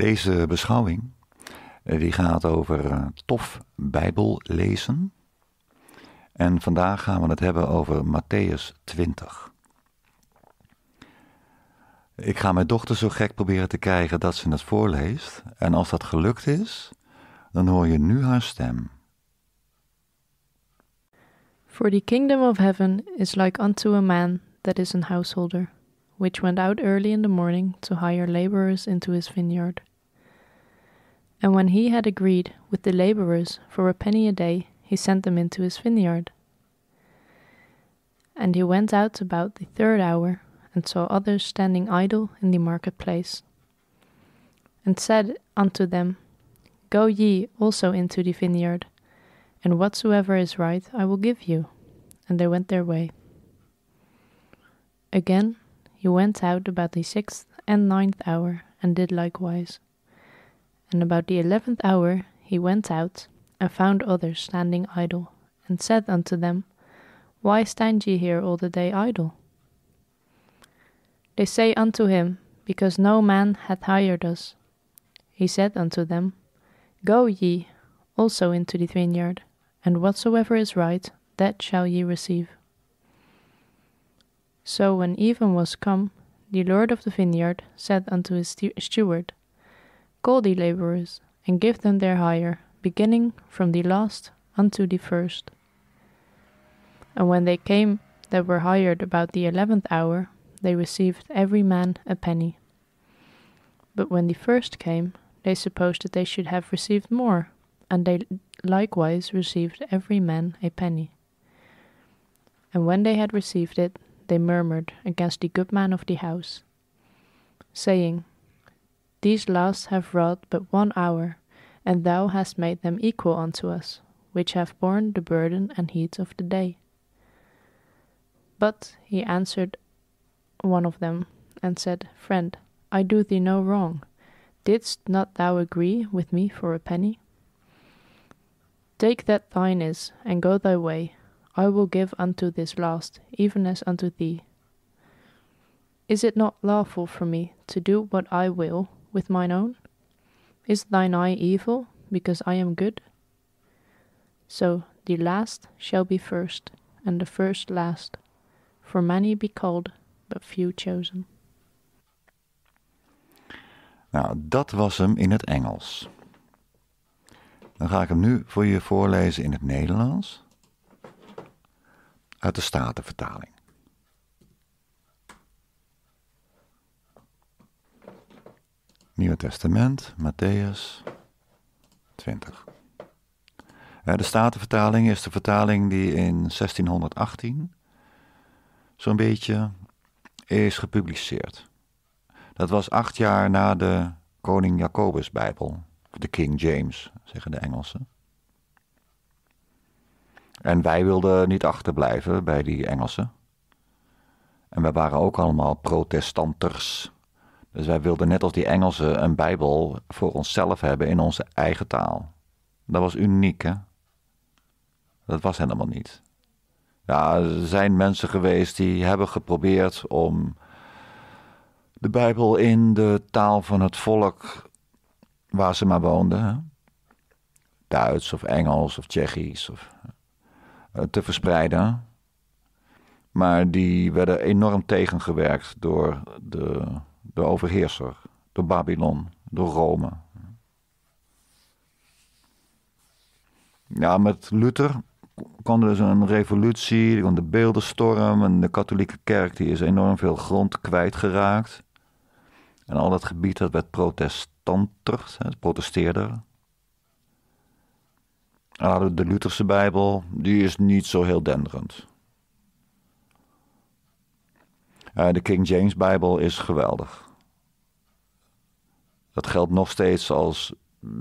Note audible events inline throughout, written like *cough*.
Deze beschouwing eh, die gaat over eh, tof Bijbel lezen. En vandaag gaan we het hebben over Matthäus 20. Ik ga mijn dochter zo gek proberen te krijgen dat ze het voorleest. En als dat gelukt is, dan hoor je nu haar stem. For the kingdom of heaven is like unto a man that is a householder, which went out early in the morning to hire laborers into his vineyard. And when he had agreed with the laborers for a penny a day, he sent them into his vineyard. And he went out about the third hour, and saw others standing idle in the marketplace, and said unto them, Go ye also into the vineyard, and whatsoever is right I will give you. And they went their way. Again he went out about the sixth and ninth hour, and did likewise and about the eleventh hour he went out, and found others standing idle, and said unto them, Why stand ye here all the day idle? They say unto him, Because no man hath hired us. He said unto them, Go ye also into the vineyard, and whatsoever is right, that shall ye receive. So when even was come, the Lord of the vineyard said unto his steward, Call the laborers, and give them their hire, beginning from the last unto the first. And when they came that were hired about the eleventh hour, they received every man a penny. But when the first came, they supposed that they should have received more, and they likewise received every man a penny. And when they had received it, they murmured against the good man of the house, saying, these last have wrought but one hour, and thou hast made them equal unto us, which have borne the burden and heat of the day. But he answered one of them, and said, Friend, I do thee no wrong. Didst not thou agree with me for a penny? Take that thine is, and go thy way. I will give unto this last, even as unto thee. Is it not lawful for me to do what I will, with mine own? Is thine eye evil, because I am good? So the last shall be first, and the first last, for many be called, but few chosen. Nou, dat was hem in het Engels. Dan ga ik hem nu voor je voorlezen in het Nederlands. Uit de Statenvertaling. Nieuwe Testament, Matthäus 20. Eh, de Statenvertaling is de vertaling die in 1618 zo'n beetje is gepubliceerd. Dat was acht jaar na de Koning Jacobus Bijbel, de King James, zeggen de Engelsen. En wij wilden niet achterblijven bij die Engelsen. En we waren ook allemaal protestanters. Dus wij wilden net als die Engelsen een Bijbel voor onszelf hebben in onze eigen taal. Dat was uniek, hè? Dat was helemaal niet. Ja, er zijn mensen geweest die hebben geprobeerd om de Bijbel in de taal van het volk waar ze maar woonden, Duits of Engels of Tsjechisch, of, eh, te verspreiden. Maar die werden enorm tegengewerkt door de de overheerser, door Babylon, door Rome. Ja, met Luther kwam er dus een revolutie, er kwam de beeldenstorm en de katholieke kerk die is enorm veel grond kwijtgeraakt. En al dat gebied dat werd protestanter, protesteerder. En de Lutherse Bijbel, die is niet zo heel denderend. Eh, de King James Bijbel is geweldig. Dat geldt nog steeds als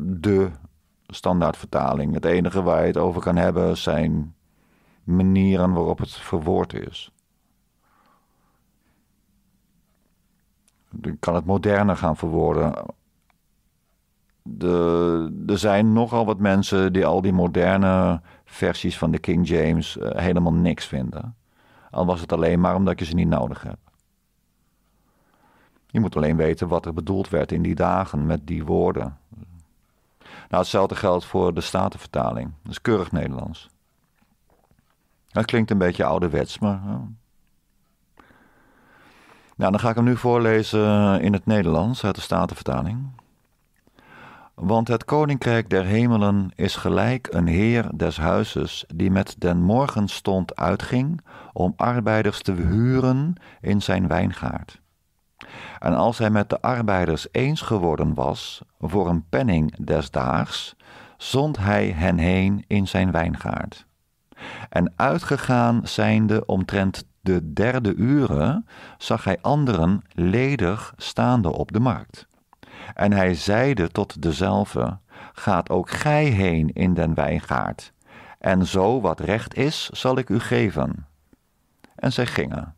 de standaardvertaling. Het enige waar je het over kan hebben zijn manieren waarop het verwoord is. Je kan het moderner gaan verwoorden. De, er zijn nogal wat mensen die al die moderne versies van de King James eh, helemaal niks vinden. Al was het alleen maar omdat je ze niet nodig hebt. Je moet alleen weten wat er bedoeld werd in die dagen met die woorden. Nou, hetzelfde geldt voor de statenvertaling. Dat is keurig Nederlands. Dat klinkt een beetje ouderwets, maar. Nou, dan ga ik hem nu voorlezen in het Nederlands uit de Statenvertaling. Want het koninkrijk der hemelen is gelijk een heer des huizes die met den morgenstond uitging om arbeiders te huren in zijn wijngaard. En als hij met de arbeiders eens geworden was voor een penning des daags, zond hij hen heen in zijn wijngaard. En uitgegaan zijnde omtrent de derde uren, zag hij anderen ledig staande op de markt. En hij zeide tot dezelfde: Gaat ook gij heen in den wijngaard, en zo wat recht is, zal ik u geven. En zij gingen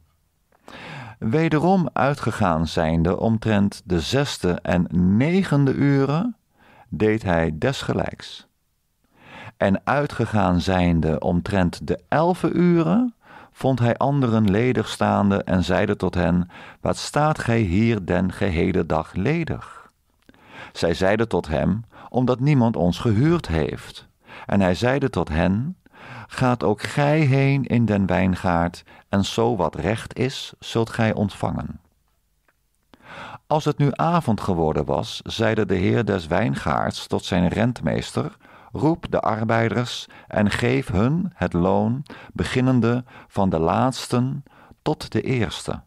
wederom uitgegaan zijnde omtrent de zesde en negende uren, deed hij desgelijks. En uitgegaan zijnde omtrent de elfe uren, vond hij anderen ledig staande en zeide tot hen, Wat staat gij hier den gehele dag ledig? Zij zeiden tot hem, Omdat niemand ons gehuurd heeft. En hij zeide tot hen, Gaat ook gij heen in den wijngaard, en zo wat recht is, zult gij ontvangen. Als het nu avond geworden was, zeide de heer des wijngaards tot zijn rentmeester: Roep de arbeiders en geef hun het loon, beginnende van de laatsten tot de eerste.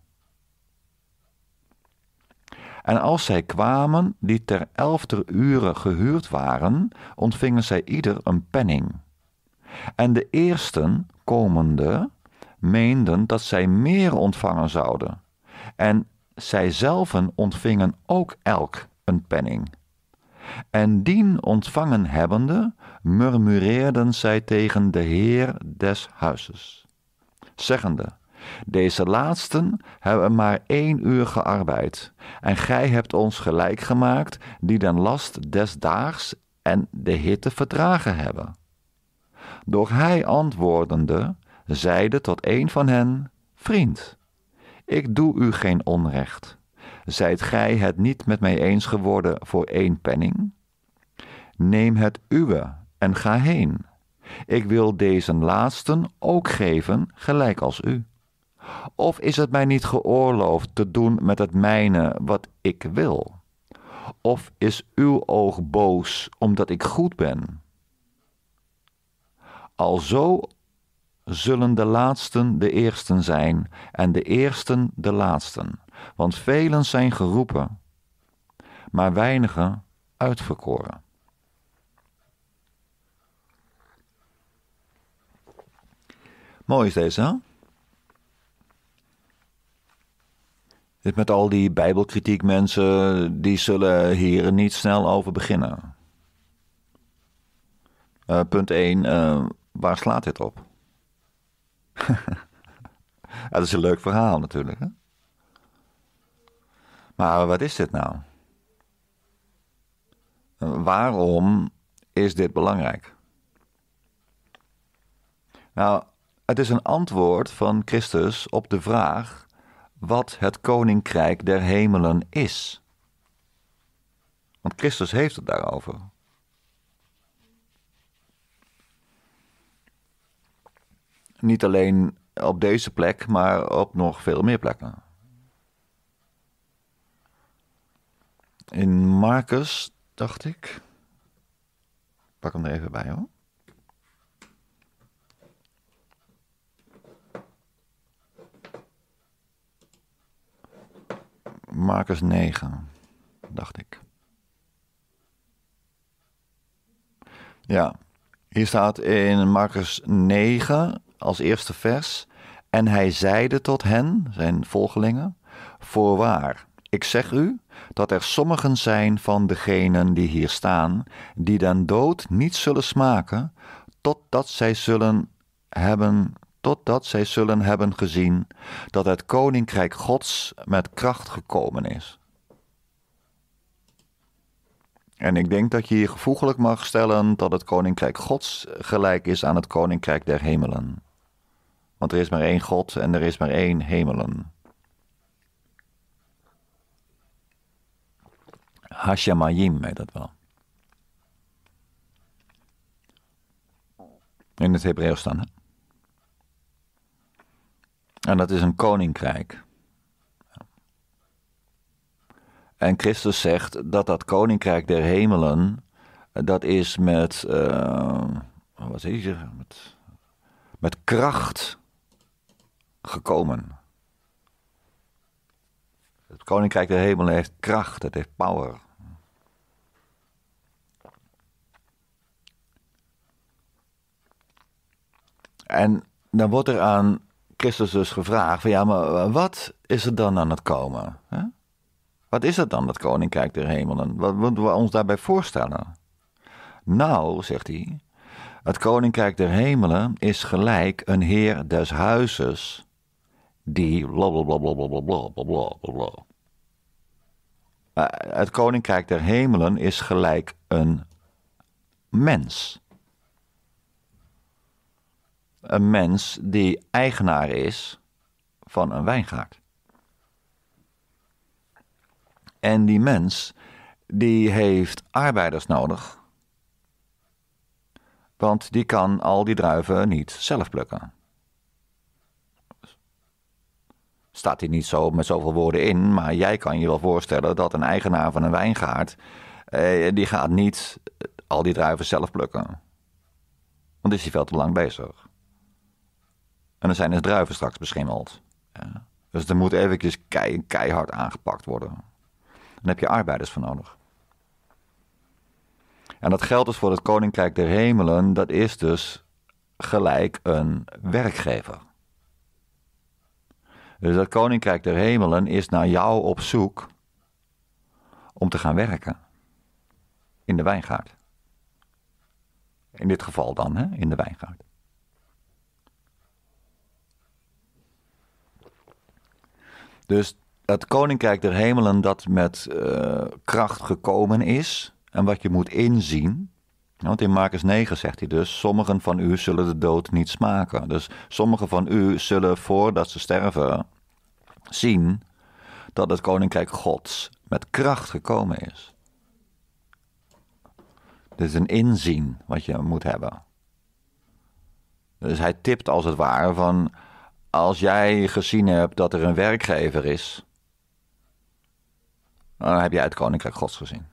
En als zij kwamen, die ter elfde uren gehuurd waren, ontvingen zij ieder een penning. En de eersten, komende, meenden dat zij meer ontvangen zouden. En zijzelven ontvingen ook elk een penning. En dien ontvangen hebbende, murmureerden zij tegen de Heer des huizes, zeggende: Deze laatsten hebben maar één uur gearbeid, en gij hebt ons gelijk gemaakt die den last des daags en de hitte verdragen hebben. Doch hij antwoordende zeide tot een van hen: Vriend, ik doe u geen onrecht. Zijt gij het niet met mij eens geworden voor één penning? Neem het uwe en ga heen. Ik wil deze laatsten ook geven, gelijk als u. Of is het mij niet geoorloofd te doen met het mijne wat ik wil? Of is uw oog boos omdat ik goed ben? Alzo zullen de laatsten de eersten zijn en de eersten de laatsten, want velen zijn geroepen, maar weinigen uitverkoren. Mooi is deze, hè? Dit met al die bijbelkritiek mensen, die zullen hier niet snel over beginnen. Uh, punt 1 waar slaat dit op? Het *laughs* is een leuk verhaal natuurlijk. Hè? Maar wat is dit nou? Waarom is dit belangrijk? Nou, het is een antwoord van Christus op de vraag wat het koninkrijk der hemelen is. Want Christus heeft het daarover. niet alleen op deze plek, maar op nog veel meer plekken. In Marcus, dacht ik. Pak hem er even bij hoor. Marcus 9, dacht ik. Ja, hier staat in Marcus 9 als eerste vers. En hij zeide tot hen, zijn volgelingen: Voorwaar, ik zeg u dat er sommigen zijn van degenen die hier staan, die den dood niet zullen smaken, totdat zij zullen hebben, totdat zij zullen hebben gezien dat het koninkrijk Gods met kracht gekomen is. En ik denk dat je hier gevoegelijk mag stellen dat het koninkrijk Gods gelijk is aan het koninkrijk der hemelen. Want er is maar één God en er is maar één hemelen. Hashemayim heet dat wel. In het Hebreeuws staan. Hè? En dat is een koninkrijk. En Christus zegt dat dat koninkrijk der hemelen, dat is met, eh, wat is het? Met, met kracht gekomen. Het koninkrijk der hemelen heeft kracht, het heeft power. En dan wordt er aan Christus dus gevraagd: van ja, maar wat is er dan aan het komen? Hè? Wat is dat dan, dat koninkrijk der hemelen? Wat moeten we ons daarbij voorstellen? Nou, zegt hij, het koninkrijk der hemelen is gelijk een heer des huizes die blablabla. Het koninkrijk der hemelen is gelijk een mens. Een mens die eigenaar is van een wijngaard. En die mens, die heeft arbeiders nodig. Want die kan al die druiven niet zelf plukken. Staat hier niet zo met zoveel woorden in, maar jij kan je wel voorstellen dat een eigenaar van een wijngaard, eh, die gaat niet al die druiven zelf plukken. Want is hij veel te lang bezig. En dan zijn de druiven straks beschimmeld. Dus er moet even keihard aangepakt worden. Dan heb je arbeiders voor nodig. En dat geldt dus voor het Koninkrijk der Hemelen, dat is dus gelijk een werkgever. Dus dat Koninkrijk der Hemelen is naar jou op zoek om te gaan werken. In de wijngaard. In dit geval dan, hè? in de wijngaard. Dus het koninkrijk der hemelen dat met eh, kracht gekomen is en wat je moet inzien. Want in Marcus 9 zegt hij dus: Sommigen van u zullen de dood niet smaken. Dus sommigen van u zullen voordat ze sterven zien dat het koninkrijk Gods met kracht gekomen is. Dit is een inzien wat je moet hebben. Dus hij tipt als het ware van: als jij gezien hebt dat er een werkgever is nou, dan heb je het koninkrijk gods gezien.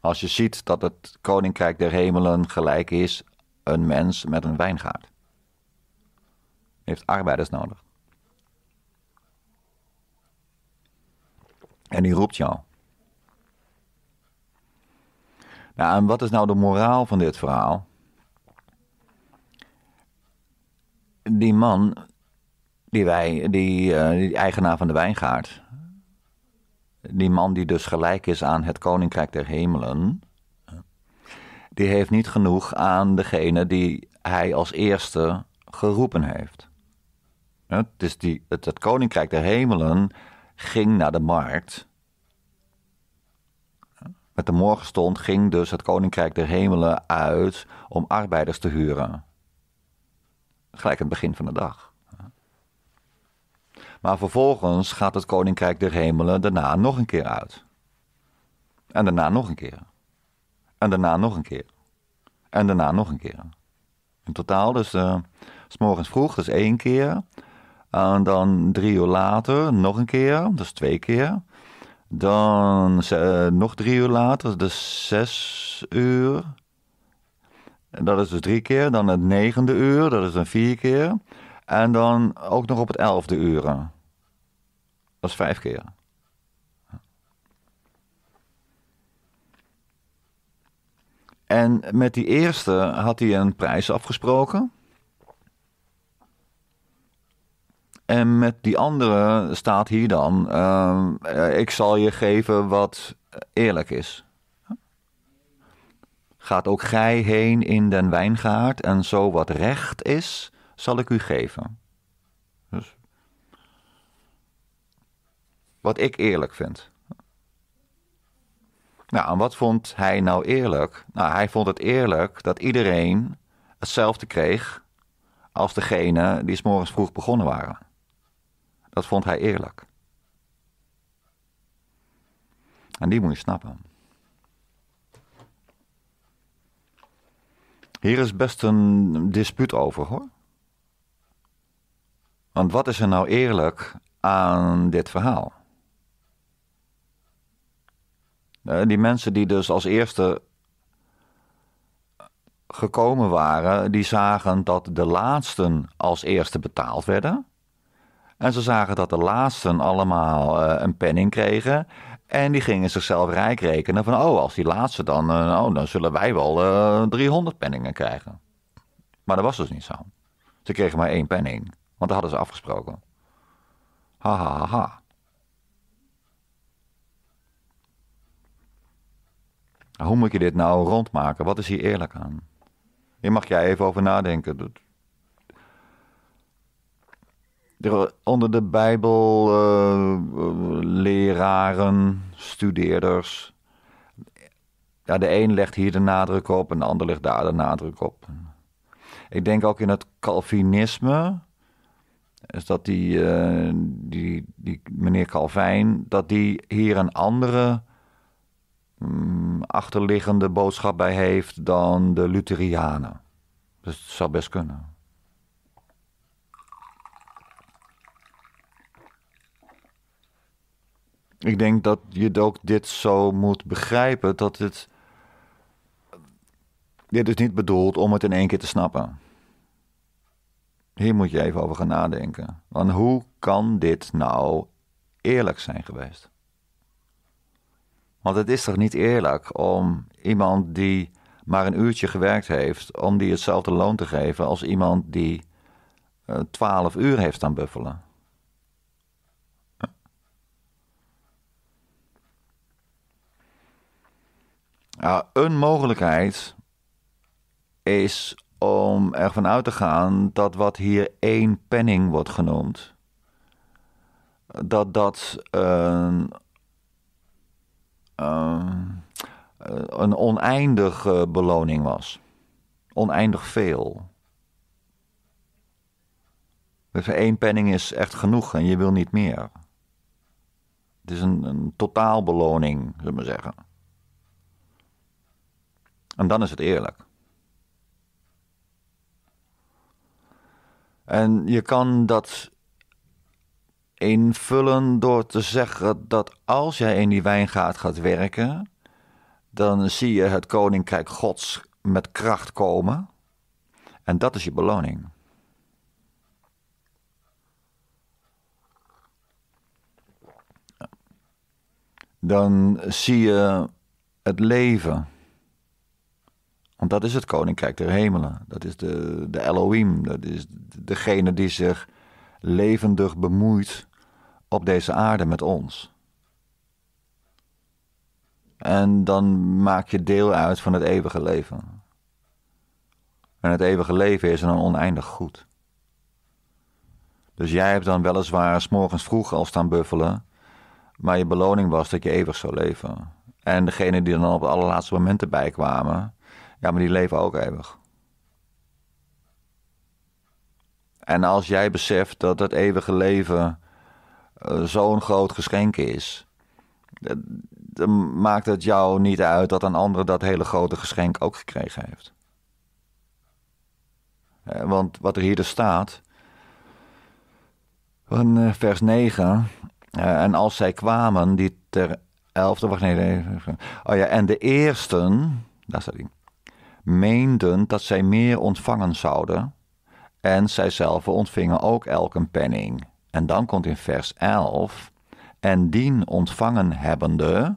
Als je ziet dat het koninkrijk der hemelen gelijk is een mens met een wijngaard. Heeft arbeiders nodig. En die roept jou. Nou, en wat is nou de moraal van dit verhaal? Die man, die, wij, die eh, eigenaar van de wijngaard, die man die dus gelijk is aan het Koninkrijk der Hemelen, die heeft niet genoeg aan degene die hij als eerste geroepen heeft. Dus het, is die, het, Koninkrijk der Hemelen ging naar de markt. Met de morgenstond ging dus het Koninkrijk der Hemelen uit om arbeiders te huren. Gelijk aan het begin van de dag. Maar vervolgens gaat het koninkrijk der hemelen daarna nog een keer uit. En daarna nog een keer. En daarna nog een keer. En daarna nog een keer. In totaal dus uh, s morgens vroeg, dus één keer. En dan drie uur later nog een keer, dus twee keer. Dan eh, nog drie uur later, dus zes uur. En dat is dus drie keer. Dan het negende uur, dat is dan vier keer. En dan ook nog op het elfde uren vijf keer. En met die eerste had hij een prijs afgesproken. En met die andere staat hier dan: eh, eh, Ik zal je geven wat eerlijk is. Gaat ook gij heen in den wijngaard, en zo wat recht is, zal ik u geven. wat ik eerlijk vind. Nou, en wat vond hij nou eerlijk? Nou, hij vond het eerlijk dat iedereen hetzelfde kreeg als degene die s'morgens vroeg begonnen waren. Dat vond hij eerlijk. En die moet je snappen. Hier is best een dispuut over hoor. Want wat is er nou eerlijk aan dit verhaal? Eh, die mensen die dus als eerste gekomen waren, die zagen dat de laatsten als eerste betaald werden. En ze zagen dat de laatsten allemaal eh, een penning kregen. En die gingen zichzelf rijk rekenen van, oh, als die laatste dan, oh, dan zullen wij wel 300 penningen krijgen. Maar dat was dus niet zo. Ze kregen maar één penning, want dat hadden ze afgesproken. Ha ha ha. ha. Nou, hoe moet je dit nou rondmaken? Wat is hier eerlijk aan? Hier mag jij even over nadenken. Er, onder de Bijbel, uh, leraren, studeerders. Ja, de een legt hier de nadruk op en de ander legt daar de nadruk op. Ik denk ook in het Calvinisme is dat die, eh, die, die meneer Calvijn, dat die hier een andere Mm, achterliggende boodschap bij heeft dan de Lutherianen. Dus het zou best kunnen. Ik denk dat je ook dit zo moet begrijpen dat het. Dit is niet bedoeld om het in één keer te snappen. Hier moet je even over gaan nadenken. Want hoe kan dit nou eerlijk zijn geweest? Want het is toch niet eerlijk om iemand die maar een uurtje gewerkt heeft, om die hetzelfde loon te geven als iemand die eh, twaalf uur heeft aan buffelen. een mogelijkheid is om ervan uit te gaan dat wat hier één penning wordt genoemd, dat dat een Ehm, eh, een oneindige beloning was. Oneindig veel. Één penning is echt genoeg en je wil niet meer. Het is een, een beloning zullen we zeggen. En dan is het eerlijk. En je kan dat invullen door te zeggen dat als jij in die wijngaard gaat werken, dan zie je het koninkrijk Gods met kracht komen. En dat is je beloning. Dan zie je het leven. Want dat is het koninkrijk der hemelen. Dat is de, de Elohim. Dat is degene die zich levendig bemoeit op deze aarde met ons. En dan maak je deel uit van het eeuwige leven. En het eeuwige leven is een oneindig goed. Dus jij hebt dan weliswaar s morgens vroeg al staan buffelen, maar je beloning was dat je eeuwig zou leven. En degenen die dan op het allerlaatste moment erbij kwamen, ja, maar die leven ook eeuwig. En als jij beseft dat het eeuwige leven eh, zo'n groot geschenk is, dan maakt het jou niet uit dat een ander dat hele grote geschenk ook gekregen heeft. Eh, want wat er hier dus staat, van eh, vers 9, en als zij kwamen, die ter elfde, wacht nee, nee, oh ja, en de eersten, daar staat hij, meenden dat zij meer ontvangen zouden, en zelf ontvingen ook elk een penning. En dan komt in vers 11, en dien ontvangen hebbende,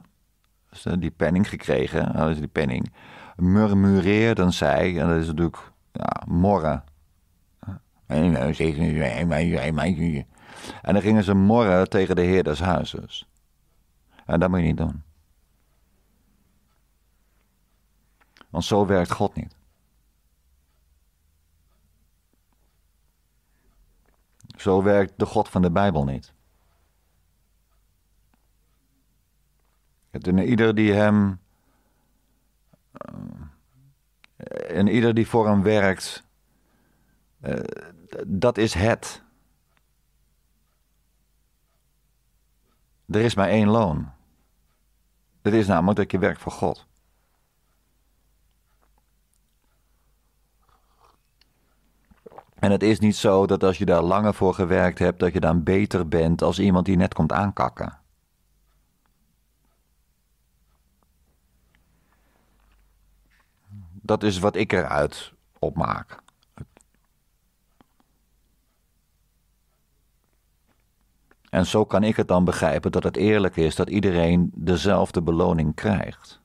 dus, eh, die penning gekregen, dat is die penning, murmureerden zij, en dat is natuurlijk ja, morren. En dan gingen ze morren tegen de heer des huizes. En dat moet je niet doen. Want zo werkt God niet. Zo werkt de God van de Bijbel niet. En ieder die hem. Eh, en ieder die voor hem werkt, eh, dat is het. Er is maar één loon. Dat is namelijk dat je werkt voor God. En het is niet zo dat als je daar langer voor gewerkt hebt, dat je dan beter bent als iemand die net komt aankakken. Dat is wat ik eruit opmaak. En zo kan ik het dan begrijpen dat het eerlijk is dat iedereen dezelfde beloning krijgt.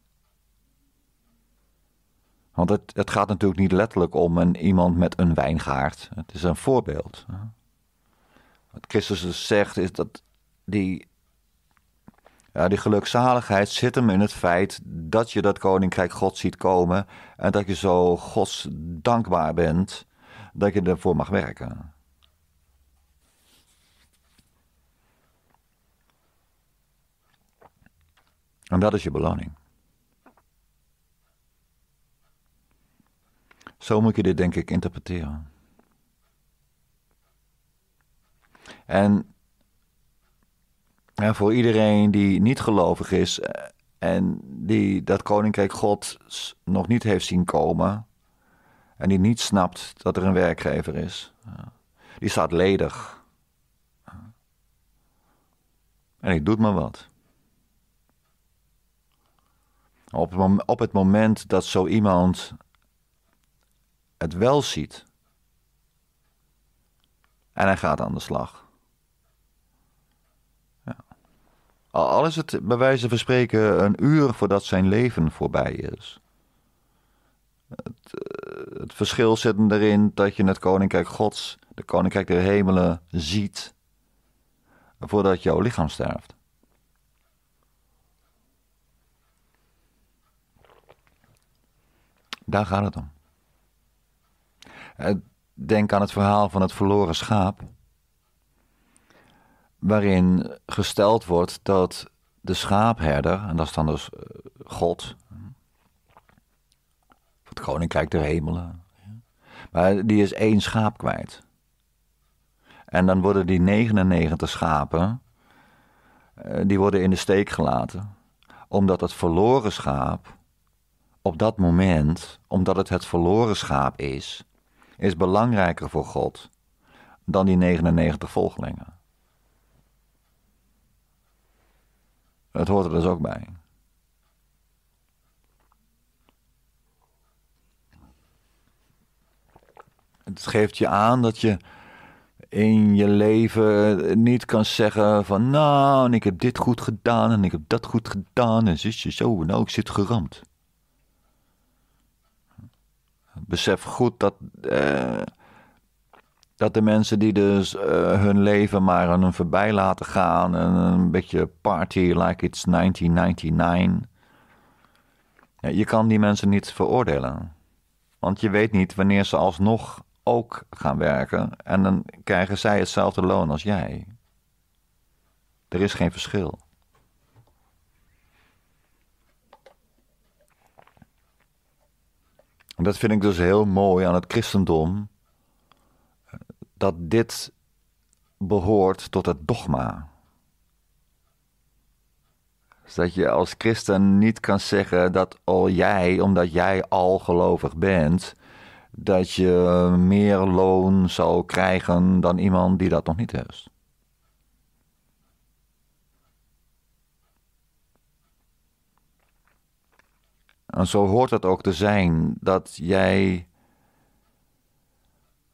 Want het, gaat natuurlijk niet letterlijk om een, iemand met een wijngaard. Het is een voorbeeld. Wat Christus dus zegt is dat die, ja, die gelukzaligheid zit hem in het feit dat je dat koninkrijk God ziet komen. En dat je zo Gods dankbaar bent dat je ervoor mag werken. En dat is je beloning. Zo moet je dit, denk ik, interpreteren. En ja, voor iedereen die niet gelovig is eh, en die dat koninkrijk God nog niet heeft zien komen en die niet snapt dat er een werkgever is, die staat ledig. En ik doe maar wat. Op, het moment dat zo iemand het wel ziet. En hij gaat aan de slag. Ja. Al is het bij wijze van spreken een uur voordat zijn leven voorbij is. Het, eh, het verschil zit erin dat je het koninkrijk Gods, de koninkrijk der hemelen, ziet voordat jouw lichaam sterft. Daar gaat het om. Eh, denk aan het verhaal van het verloren schaap, waarin gesteld wordt dat de schaapherder, en dat is dan dus eh, God, het koninkrijk der hemelen, maar die is één schaap kwijt. En dan worden die 99 schapen, eh, die worden in de steek gelaten, omdat het verloren schaap op dat moment, omdat het het verloren schaap is, is belangrijker voor God dan die 99 volgelingen. Het hoort er dus ook bij. Het geeft je aan dat je in je leven eh, niet kan zeggen van nou, ik heb dit goed gedaan en ik heb dat goed gedaan en je zo nou, ik zit geramd. Besef goed dat, eh, dat de mensen die dus eh, hun leven maar aan hun voorbij laten gaan. En een beetje party like it's 1999. Ja, je kan die mensen niet veroordelen. Want je weet niet wanneer ze alsnog ook gaan werken. En dan krijgen zij hetzelfde loon als jij. Er is geen verschil. En dat vind ik dus heel mooi aan het christendom. Dat dit behoort tot het dogma. Dus dat je als christen niet kan zeggen dat al jij, omdat jij al gelovig bent, dat je meer loon zal krijgen dan iemand die dat nog niet heeft. En zo hoort het ook te zijn dat jij.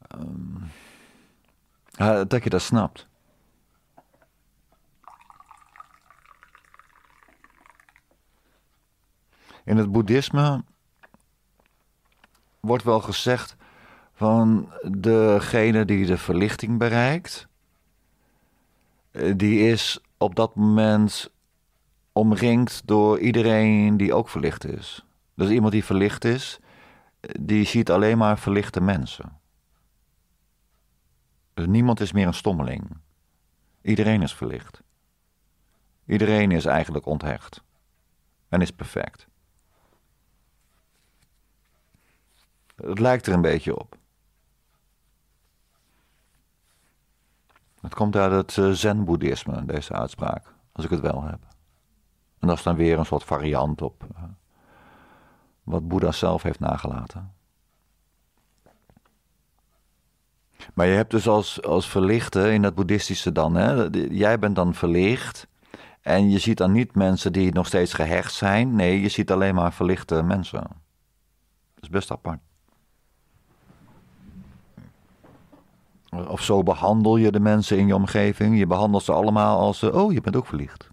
Ehm, dat je dat snapt. In het boeddhisme wordt wel gezegd van degene die de verlichting bereikt, die is op dat moment omringd door iedereen die ook verlicht is. Dus iemand die verlicht is, die ziet alleen maar verlichte mensen. Dus niemand is meer een stommeling. Iedereen is verlicht. Iedereen is eigenlijk onthecht en is perfect. Het lijkt er een beetje op. Het komt uit het eh, zen-boeddhisme, deze uitspraak, als ik het wel heb. En dat is dan weer een soort variant op wat Boeddha zelf heeft nagelaten. Maar je hebt dus als, als verlichte in dat boeddhistische dan, hè, jij bent dan verlicht en je ziet dan niet mensen die nog steeds gehecht zijn. Nee, je ziet alleen maar verlichte mensen. Dat is best apart. Of zo behandel je de mensen in je omgeving. Je behandelt ze allemaal als, eh, oh, je bent ook verlicht.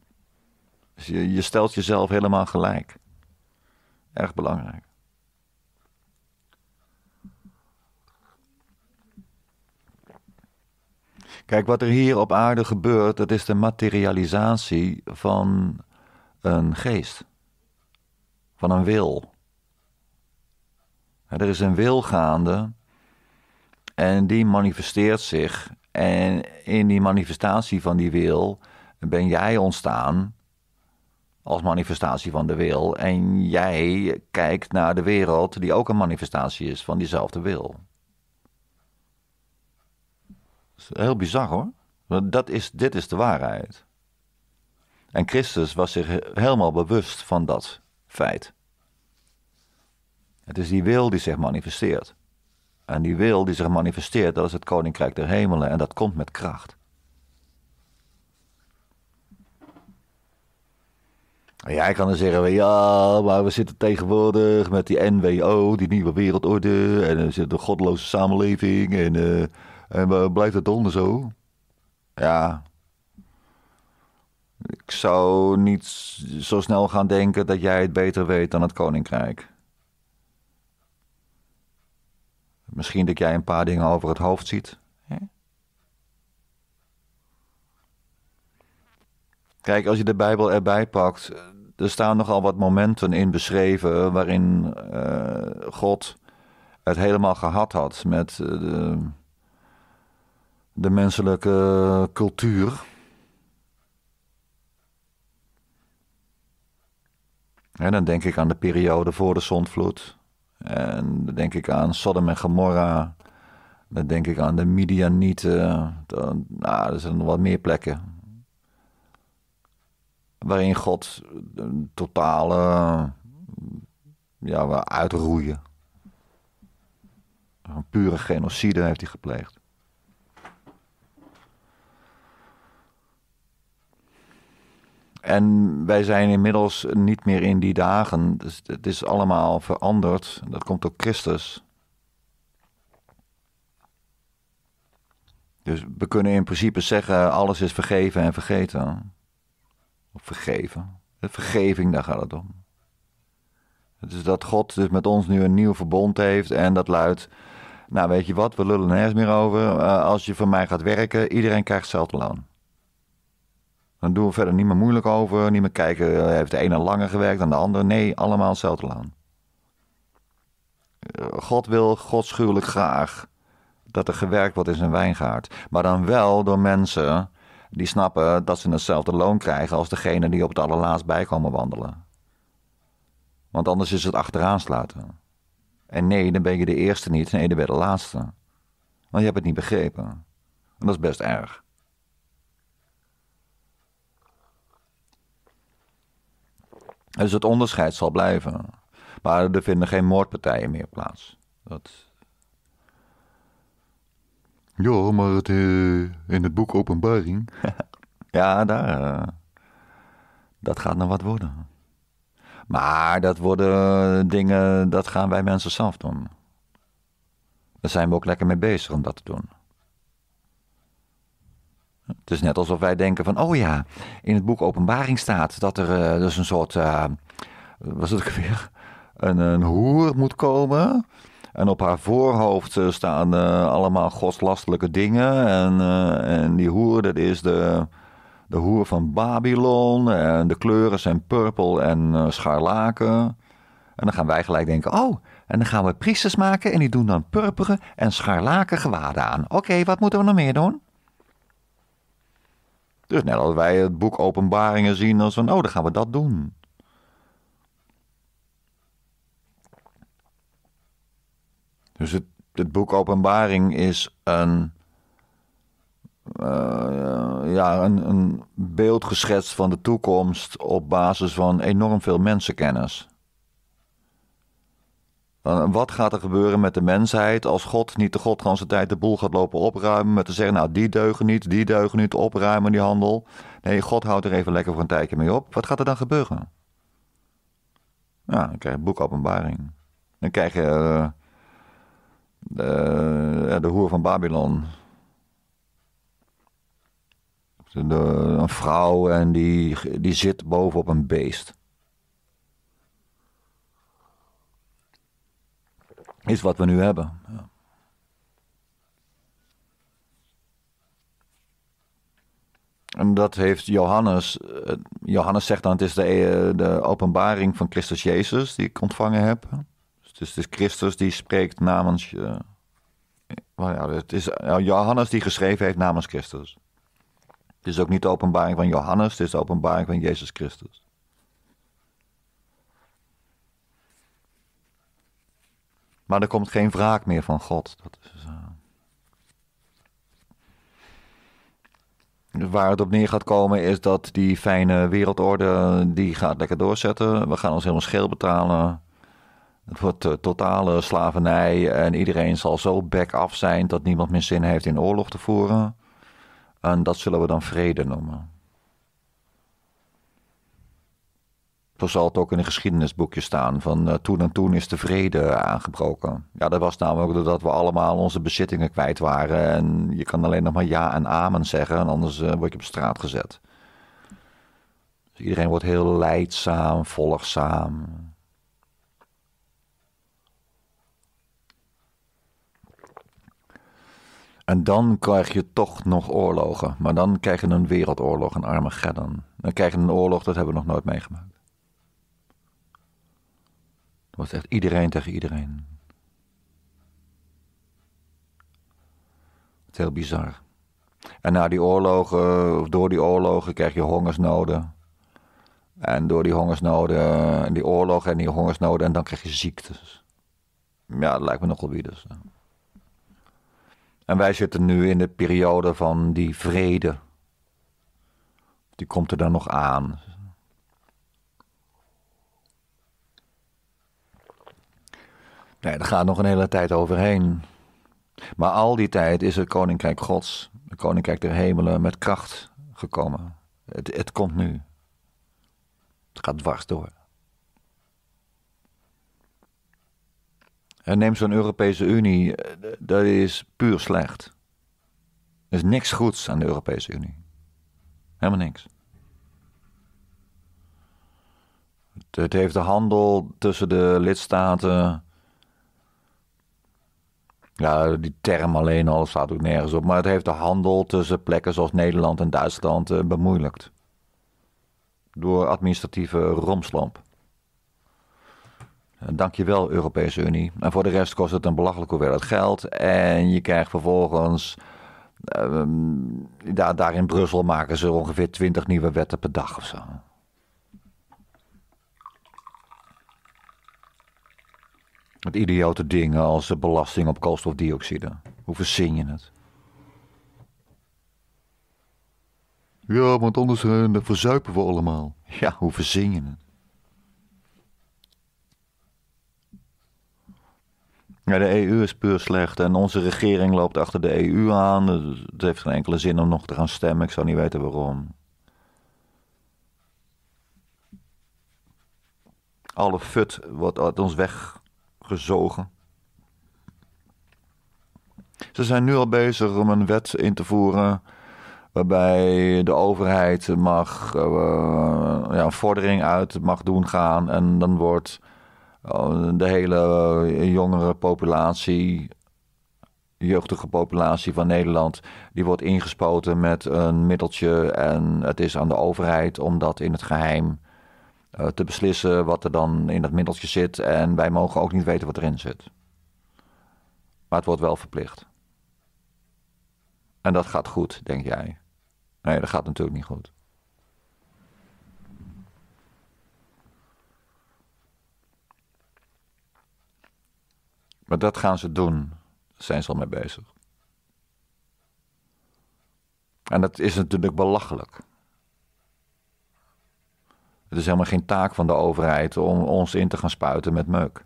Dus je stelt jezelf helemaal gelijk erg belangrijk. Kijk, wat er hier op aarde gebeurt, dat is de materialisatie van een geest, van een wil. Er is een wil gaande en die manifesteert zich. En in die manifestatie van die wil ben jij ontstaan als manifestatie van de wil. En jij kijkt naar de wereld die ook een manifestatie is van diezelfde wil. heel bizar hoor. Want dat is, dit is de waarheid. En Christus was zich helemaal bewust van dat feit. Het is die wil die zich manifesteert. En die wil die zich manifesteert, dat is het Koninkrijk der Hemelen. En dat komt met kracht. Maar jij kan dan zeggen, ja, maar we zitten tegenwoordig met die NWO, die nieuwe wereldorde. En er eh, zit een godloze samenleving. En, uh, en blijft het onder zo? Ja. Ik zou niet zo snel gaan denken dat jij het beter weet dan het koninkrijk. Misschien dat jij een paar dingen over het hoofd ziet. Kijk, als je de Bijbel erbij pakt, er staan nogal wat momenten in beschreven waarin eh, God het helemaal gehad had met eh, de, de menselijke cultuur. En dan denk ik aan de periode voor de zondvloed. En dan denk ik aan Sodom en Gomorra. Dan denk ik aan de Midianieten. Dan, nou, er zijn nog wat meer plekken waarin God een totale ja, uitroeien. Een pure genocide heeft hij gepleegd. En wij zijn inmiddels niet meer in die dagen. Dus het is allemaal veranderd. Dat komt door Christus. Dus we kunnen in principe zeggen: alles is vergeven en vergeten. Of vergeven. De vergeving, daar gaat het om. Het is dat God dus met ons nu een nieuw verbond heeft en dat luidt... Nou, weet je wat, we lullen nergens meer over. Eh, als je voor mij gaat werken, iedereen krijgt hetzelfde loon. Dan doen we verder niet meer moeilijk over, niet meer kijken, eh, heeft de ene langer gewerkt dan de ander. Nee, allemaal hetzelfde loon. Eh, God wil godschuwelijk graag dat er gewerkt wordt in zijn wijngaard. Maar dan wel door mensen die snappen dat ze hetzelfde loon krijgen als degene die op het allerlaatst bij komen wandelen. Want anders is het achteraan En nee, dan ben je de eerste niet, nee, dan ben je de laatste. Want je hebt het niet begrepen. En dat is best erg. Dus het onderscheid zal blijven. Maar er vinden geen moordpartijen meer plaats. Dat, ja, maar eh, in het boek Openbaring. *laughs* ja, daar. Eh, dat gaat nog wat worden. Maar dat worden eh, dingen, dat gaan wij mensen zelf doen. Daar zijn we ook lekker mee bezig om dat te doen. Het is net alsof wij denken van, oh ja, in het boek Openbaring staat dat er dus een soort, uh, was het ook weer, een, een hoer moet komen en op haar voorhoofd eh, staan eh, allemaal godslastelijke dingen. En, eh, en die hoer, dat is de, de hoer van Babylon. En de kleuren zijn purpel en scharlaken. En dan gaan wij gelijk denken: oh, en dan gaan we priesters maken. En die doen dan purperen en scharlaken gewaden aan. Oké, wat moeten we nog meer doen? Dus net als wij het boek Openbaringen zien als van: oh, dan gaan we dat doen. Dus het, het boek Openbaring is een, eh, ja, een, een beeld geschetst van de toekomst op basis van enorm veel mensenkennis. Eh, wat gaat er gebeuren met de mensheid als God niet de God tijd de boel gaat lopen opruimen met te zeggen, nou die deugen niet, die deugen niet, opruimen die handel. Nee, God houdt er even lekker voor een tijdje mee op. Wat gaat er dan gebeuren? Nou, dan krijg je boekopenbaring. Dan krijg je eh, de, eh, de hoer van Babylon. een vrouw en die, die zit bovenop een beest. Is wat we nu hebben. Ja. En dat heeft Johannes. Eh, Johannes zegt dan: het is de, eh, de openbaring van Christus Jezus die ik ontvangen heb. Dus het is Christus die spreekt namens. Uh, ja, het is Johannes die geschreven heeft namens Christus. Het is ook niet de openbaring van Johannes, het is de openbaring van Jezus Christus. Maar er komt geen wraak meer van God. Dat is, eh, Waar het op neer gaat komen is dat die fijne wereldorde, die gaat lekker doorzetten. We gaan ons helemaal scheel betalen. Het wordt eh, totale slavernij en iedereen zal zo back-af zijn dat niemand meer zin heeft in oorlog te voeren. En dat zullen we dan vrede noemen. Zo zal het ook in een geschiedenisboekje staan van eh, toen en toen is de vrede aangebroken. Ja, dat was namelijk doordat we allemaal onze bezittingen kwijt waren en je kan alleen nog maar ja en amen zeggen en anders eh, word je op straat gezet. Dus iedereen wordt heel leidzaam, volgzaam. En dan krijg je toch nog oorlogen. Maar dan krijg je een wereldoorlog, een Armageddon. Dan krijg je een oorlog, dat hebben we nog nooit meegemaakt. Dat was echt iedereen tegen iedereen. Het is heel bizar. En na die oorlogen, of door die oorlogen, krijg je hongersnoden. En door die hongersnoden, en die oorlogen en die hongersnoden, en dan krijg je ziektes. Ja, dat lijkt me nogal wie dus. En wij zitten nu in de periode van die vrede. Die komt er dan nog aan. Nee, er gaat nog een hele tijd overheen. Maar al die tijd is het Koninkrijk Gods, het Koninkrijk der Hemelen, met kracht gekomen. Het, het komt nu. Het gaat dwars door. neem zo'n Europese Unie, eh, dat is puur slecht. Er is niks goeds aan de Europese Unie. Helemaal niks. Het, heeft de handel tussen de lidstaten. Ja, die term alleen al staat ook nergens op. Maar het heeft de handel tussen plekken zoals Nederland en Duitsland eh, bemoeilijkt. Door administratieve romslomp. Eh, Dankjewel Europese Unie. En voor de rest kost het een belachelijke hoeveelheid geld. En je krijgt vervolgens... Ehm, daar, in Brussel maken ze ongeveer 20 nieuwe wetten per dag of zo. Het idiote dingen als de belasting op koolstofdioxide. Hoe verzin je het? Ja, want anders eh, verzuipen we allemaal. Ja, hoe verzin je het? Ja, de EU is puur slecht en onze regering loopt achter de EU aan. Dus het heeft geen enkele zin om nog te gaan stemmen. Ik zou niet weten waarom. Alle fut wordt uit ons weggezogen. Ze zijn nu al bezig om een wet in te voeren waarbij de overheid mag eh, ja, een vordering uit mag doen gaan en dan wordt Oh, de hele eh, jongere populatie, jeugdige populatie van Nederland, die wordt ingespoten met een middeltje. En het is aan de overheid om dat in het geheim eh, te beslissen wat er dan in dat middeltje zit. En wij mogen ook niet weten wat erin zit. Maar het wordt wel verplicht. En dat gaat goed, denk jij? Nee, dat gaat natuurlijk niet goed. Maar dat gaan ze doen. Daar zijn ze al mee bezig. En dat is natuurlijk belachelijk. Het is helemaal geen taak van de overheid om ons in te gaan spuiten met meuk.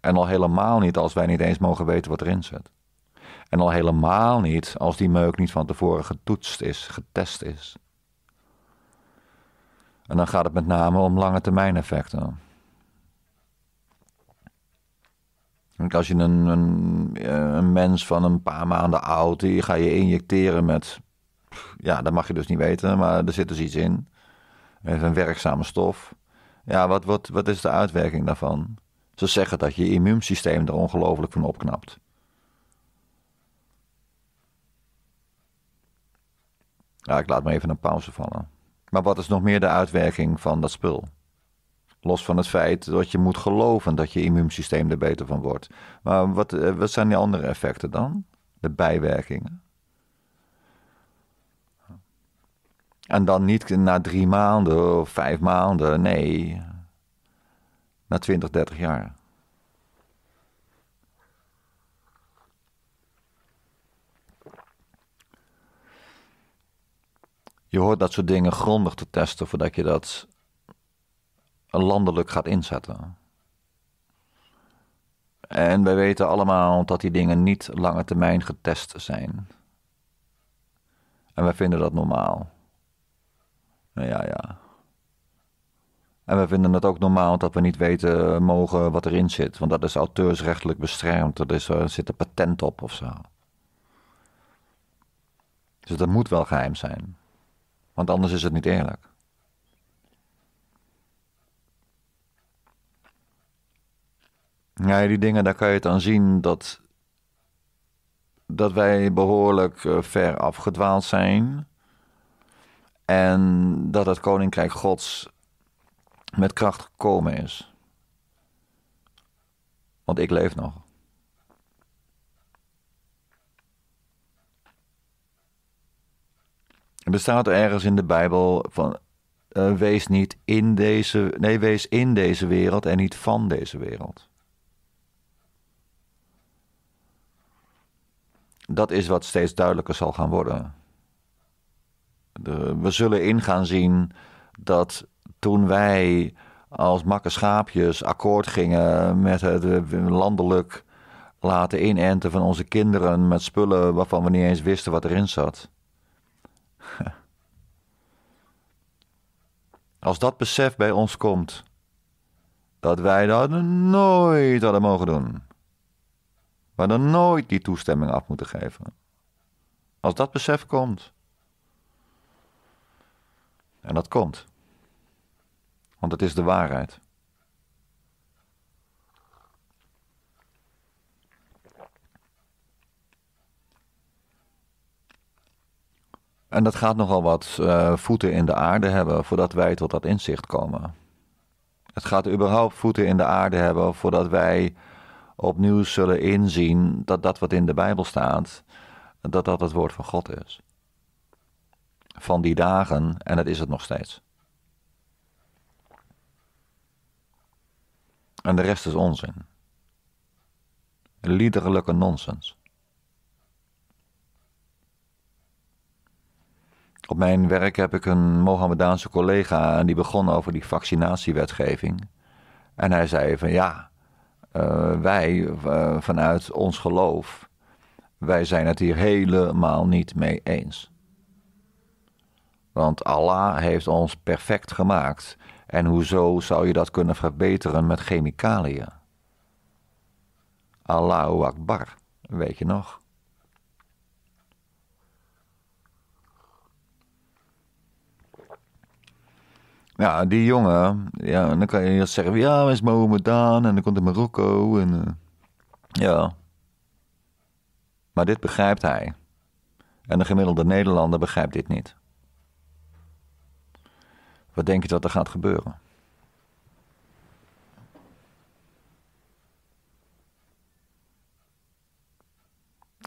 En al helemaal niet als wij niet eens mogen weten wat erin zit. En al helemaal niet als die meuk niet van tevoren getoetst is, getest is. En dan gaat het met name om lange termijn effecten. Als je eh, een, mens van een paar maanden oud, die ga je injecteren met, ja, dat mag je dus niet weten, maar er zit dus iets in. Het een werkzame stof. Ja, wat, wat, wat is de uitwerking daarvan? Ze zeggen dat je immuunsysteem er ongelooflijk van opknapt. Ja, ik laat me even een pauze vallen. Maar wat is nog meer de uitwerking van dat spul? Los van het feit dat je moet geloven dat je immuunsysteem er beter van wordt. Maar wat, eh, wat zijn die andere effecten dan? De bijwerkingen? En dan niet na drie maanden of vijf maanden, nee. Na 20, 30 jaar. Je hoort dat soort dingen grondig te testen voordat je dat landelijk gaat inzetten. En wij weten allemaal dat die dingen niet lange termijn getest zijn. En wij vinden dat normaal. Nou ja, ja. En we vinden het ook normaal dat we niet weten eh, mogen wat erin zit. Want dat is auteursrechtelijk beschermd. Dat is, er eh, zit een patent op of zo. Dus dat moet wel geheim zijn. Want anders is het niet eerlijk. Ja, die dingen, daar kan je het aan zien dat, dat wij behoorlijk eh, ver afgedwaald zijn. En dat het koninkrijk Gods met kracht gekomen is. Want ik leef nog. Er bestaat ergens in de Bijbel van eh, wees niet in deze, nee, wees in deze wereld en niet van deze wereld. dat is wat steeds duidelijker zal gaan worden. we zullen in gaan zien dat toen wij als makke schaapjes akkoord gingen met het eh, landelijk laten inenten van onze kinderen met spullen waarvan we niet eens wisten wat erin zat. *laughs* Als dat besef bij ons komt, dat wij dat nooit hadden mogen doen. We dan nooit die toestemming af moeten geven. Als dat besef komt. En dat komt. Want het is de waarheid. En dat gaat nogal wat eh, voeten in de aarde hebben voordat wij tot dat inzicht komen. Het gaat überhaupt voeten in de aarde hebben voordat wij opnieuw zullen inzien dat dat wat in de Bijbel staat, dat dat het woord van God is. Van die dagen, en dat is het nog steeds. En de rest is onzin. Liederlijke nonsens. Op mijn werk heb ik een Mohammedaanse collega en die begon over die vaccinatiewetgeving. En hij zei van ja, eh, wij eh, vanuit ons geloof, wij zijn het hier helemaal niet mee eens. Want Allah heeft ons perfect gemaakt. En hoezo zou je dat kunnen verbeteren met chemicaliën? Allahu Akbar, weet je nog? Ja, die jongen. Ja, dan kan je eerst zeggen, ja, hij is en dan komt in Marokko. En, eh, ja. Maar dit begrijpt hij. En de gemiddelde Nederlander begrijpt dit niet. Wat denk je dat er gaat gebeuren?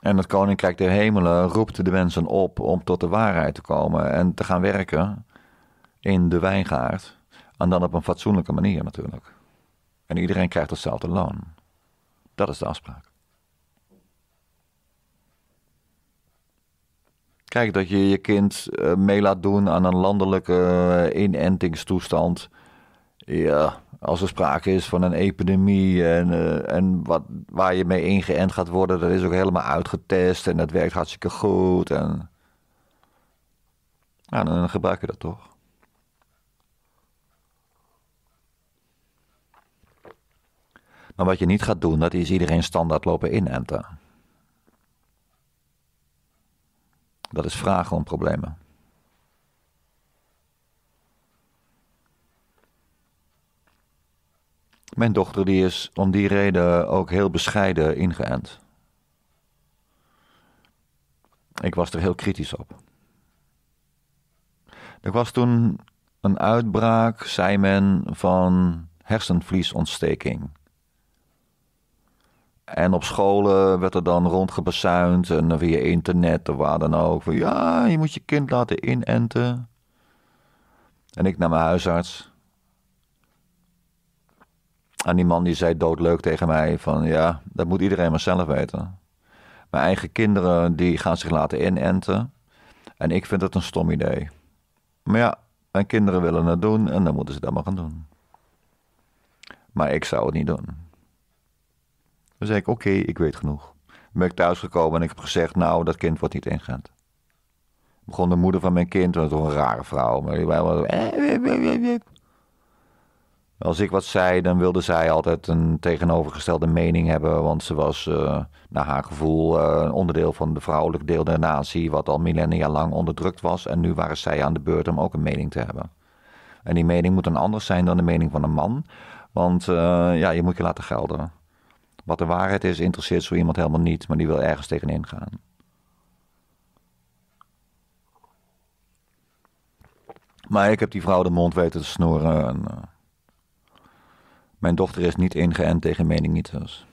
En het Koninkrijk der Hemelen roept de mensen op om tot de waarheid te komen en te gaan werken in de wijngaard. En dan op een fatsoenlijke manier natuurlijk. En iedereen krijgt hetzelfde loon. Dat is de afspraak. Kijk, dat je je kind eh, mee laat doen aan een landelijke eh, inentingstoestand. Ja, als er sprake is van een epidemie en, eh, en wat, waar je mee ingeënt gaat worden, dat is ook helemaal uitgetest en dat werkt hartstikke goed. En, ja, dan gebruik je dat toch? Maar wat je niet gaat doen, dat is iedereen standaard lopen inenten. Dat is vragen om problemen. Mijn dochter die is om die reden ook heel bescheiden ingeënt. Ik was er heel kritisch op. Er was toen een uitbraak, zei men, van hersenvliesontsteking. En op scholen werd er dan rondgebazuind en via internet of waar dan ook. Van, ja, je moet je kind laten inenten. En ik naar mijn huisarts. En die man die zei doodleuk tegen mij van ja, dat moet iedereen maar zelf weten. Mijn eigen kinderen die gaan zich laten inenten. En ik vind het een stom idee. Maar ja, mijn kinderen willen het doen en dan moeten ze dat maar gaan doen. Maar ik zou het niet doen. Dan zei ik, oké, ik weet genoeg. Dan ben ik thuisgekomen en ik heb gezegd, nou, dat kind wordt niet ingeënt. Begon de moeder van mijn kind, dat was een rare vrouw. Maar eh, Als ik wat zei, dan wilde zij altijd een tegenovergestelde mening hebben. Want ze was, eh, naar haar gevoel, eh, een onderdeel van de vrouwelijke deel der natie. wat al millennia lang onderdrukt was. En nu waren zij aan de beurt om ook een mening te hebben. En die mening moet dan anders zijn dan de mening van een man. Want ja, je moet je laten gelden. Wat de waarheid is, interesseert zo iemand helemaal niet, maar die wil ergens tegenin gaan. Maar ik heb die vrouw de mond weten te snoeren. En, eh, mijn dochter is niet ingeënt tegen meningitis.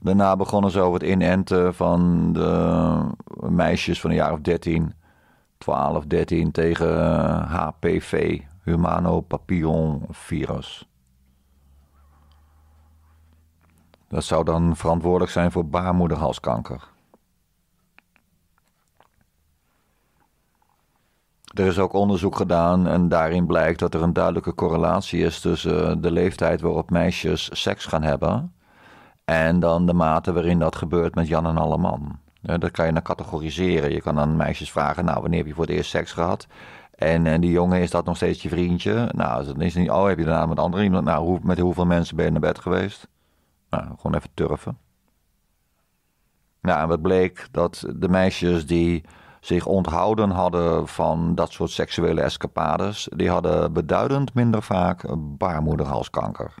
Daarna begonnen ze over het inenten van de meisjes van een jaar of 13, 12, 13 tegen HPV, eh, Humano Papillon Virus. Dat zou dan verantwoordelijk zijn voor baarmoederhalskanker. Er is ook onderzoek gedaan en daarin blijkt dat er een duidelijke correlatie is tussen eh, de leeftijd waarop meisjes seks gaan hebben en dan de mate waarin dat gebeurt met Jan en alle man. Dat kan je dan categoriseren. Je kan aan meisjes vragen, nou, wanneer heb je voor het eerst seks gehad? En, en die jongen, is dat nog steeds je vriendje? Nou, dan is het niet, oh, heb je daarna met andere iemand? Nou, hoe, met hoeveel mensen ben je naar bed geweest? Nou, gewoon even turven. Nou, en wat bleek dat de meisjes die zich onthouden hadden van dat soort seksuele escapades, die hadden beduidend minder vaak baarmoederhalskanker.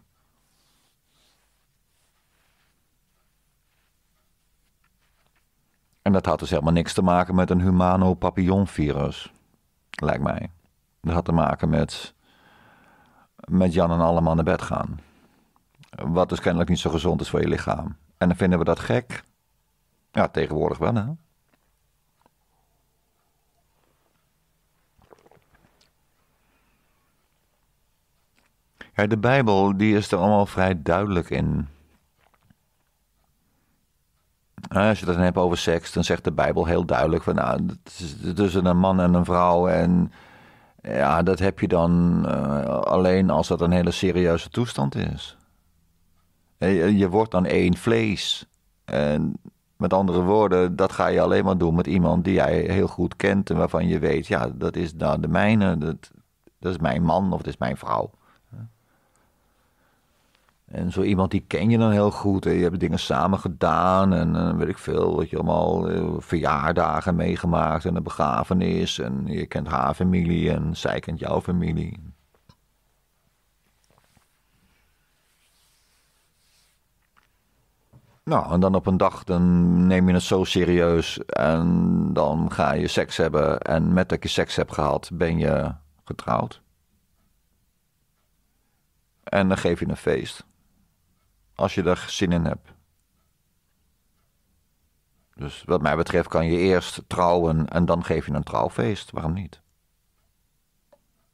En dat had dus helemaal niks te maken met een humano papillonvirus, lijkt mij. Dat had te maken met, met Jan en allemaal naar bed gaan. Wat dus kennelijk niet zo gezond is voor je lichaam. En dan vinden we dat gek. Ja, tegenwoordig wel, hè? Ja, de Bijbel die is er allemaal vrij duidelijk in. Als je het dan hebt over seks, dan zegt de Bijbel heel duidelijk van nou, tussen een man en een vrouw. En ja, dat heb je dan eh, alleen als dat een hele serieuze toestand is. Je wordt dan één vlees. En met andere woorden, dat ga je alleen maar doen met iemand die jij heel goed kent en waarvan je weet, ja, dat is nou de mijne, dat, dat is mijn man of dat is mijn vrouw. En zo iemand die ken je dan heel goed. Hè. Je hebt dingen samen gedaan en dan eh, weet ik veel. Wat je allemaal eh, verjaardagen meegemaakt en een begrafenis. En je kent haar familie en zij kent jouw familie. Nou, en dan op een dag dan neem je het zo serieus en dan ga je seks hebben. En met dat je seks hebt gehad, ben je getrouwd. En dan geef je een feest. Als je daar zin in hebt. Dus wat mij betreft kan je eerst trouwen en dan geef je een trouwfeest. Waarom niet?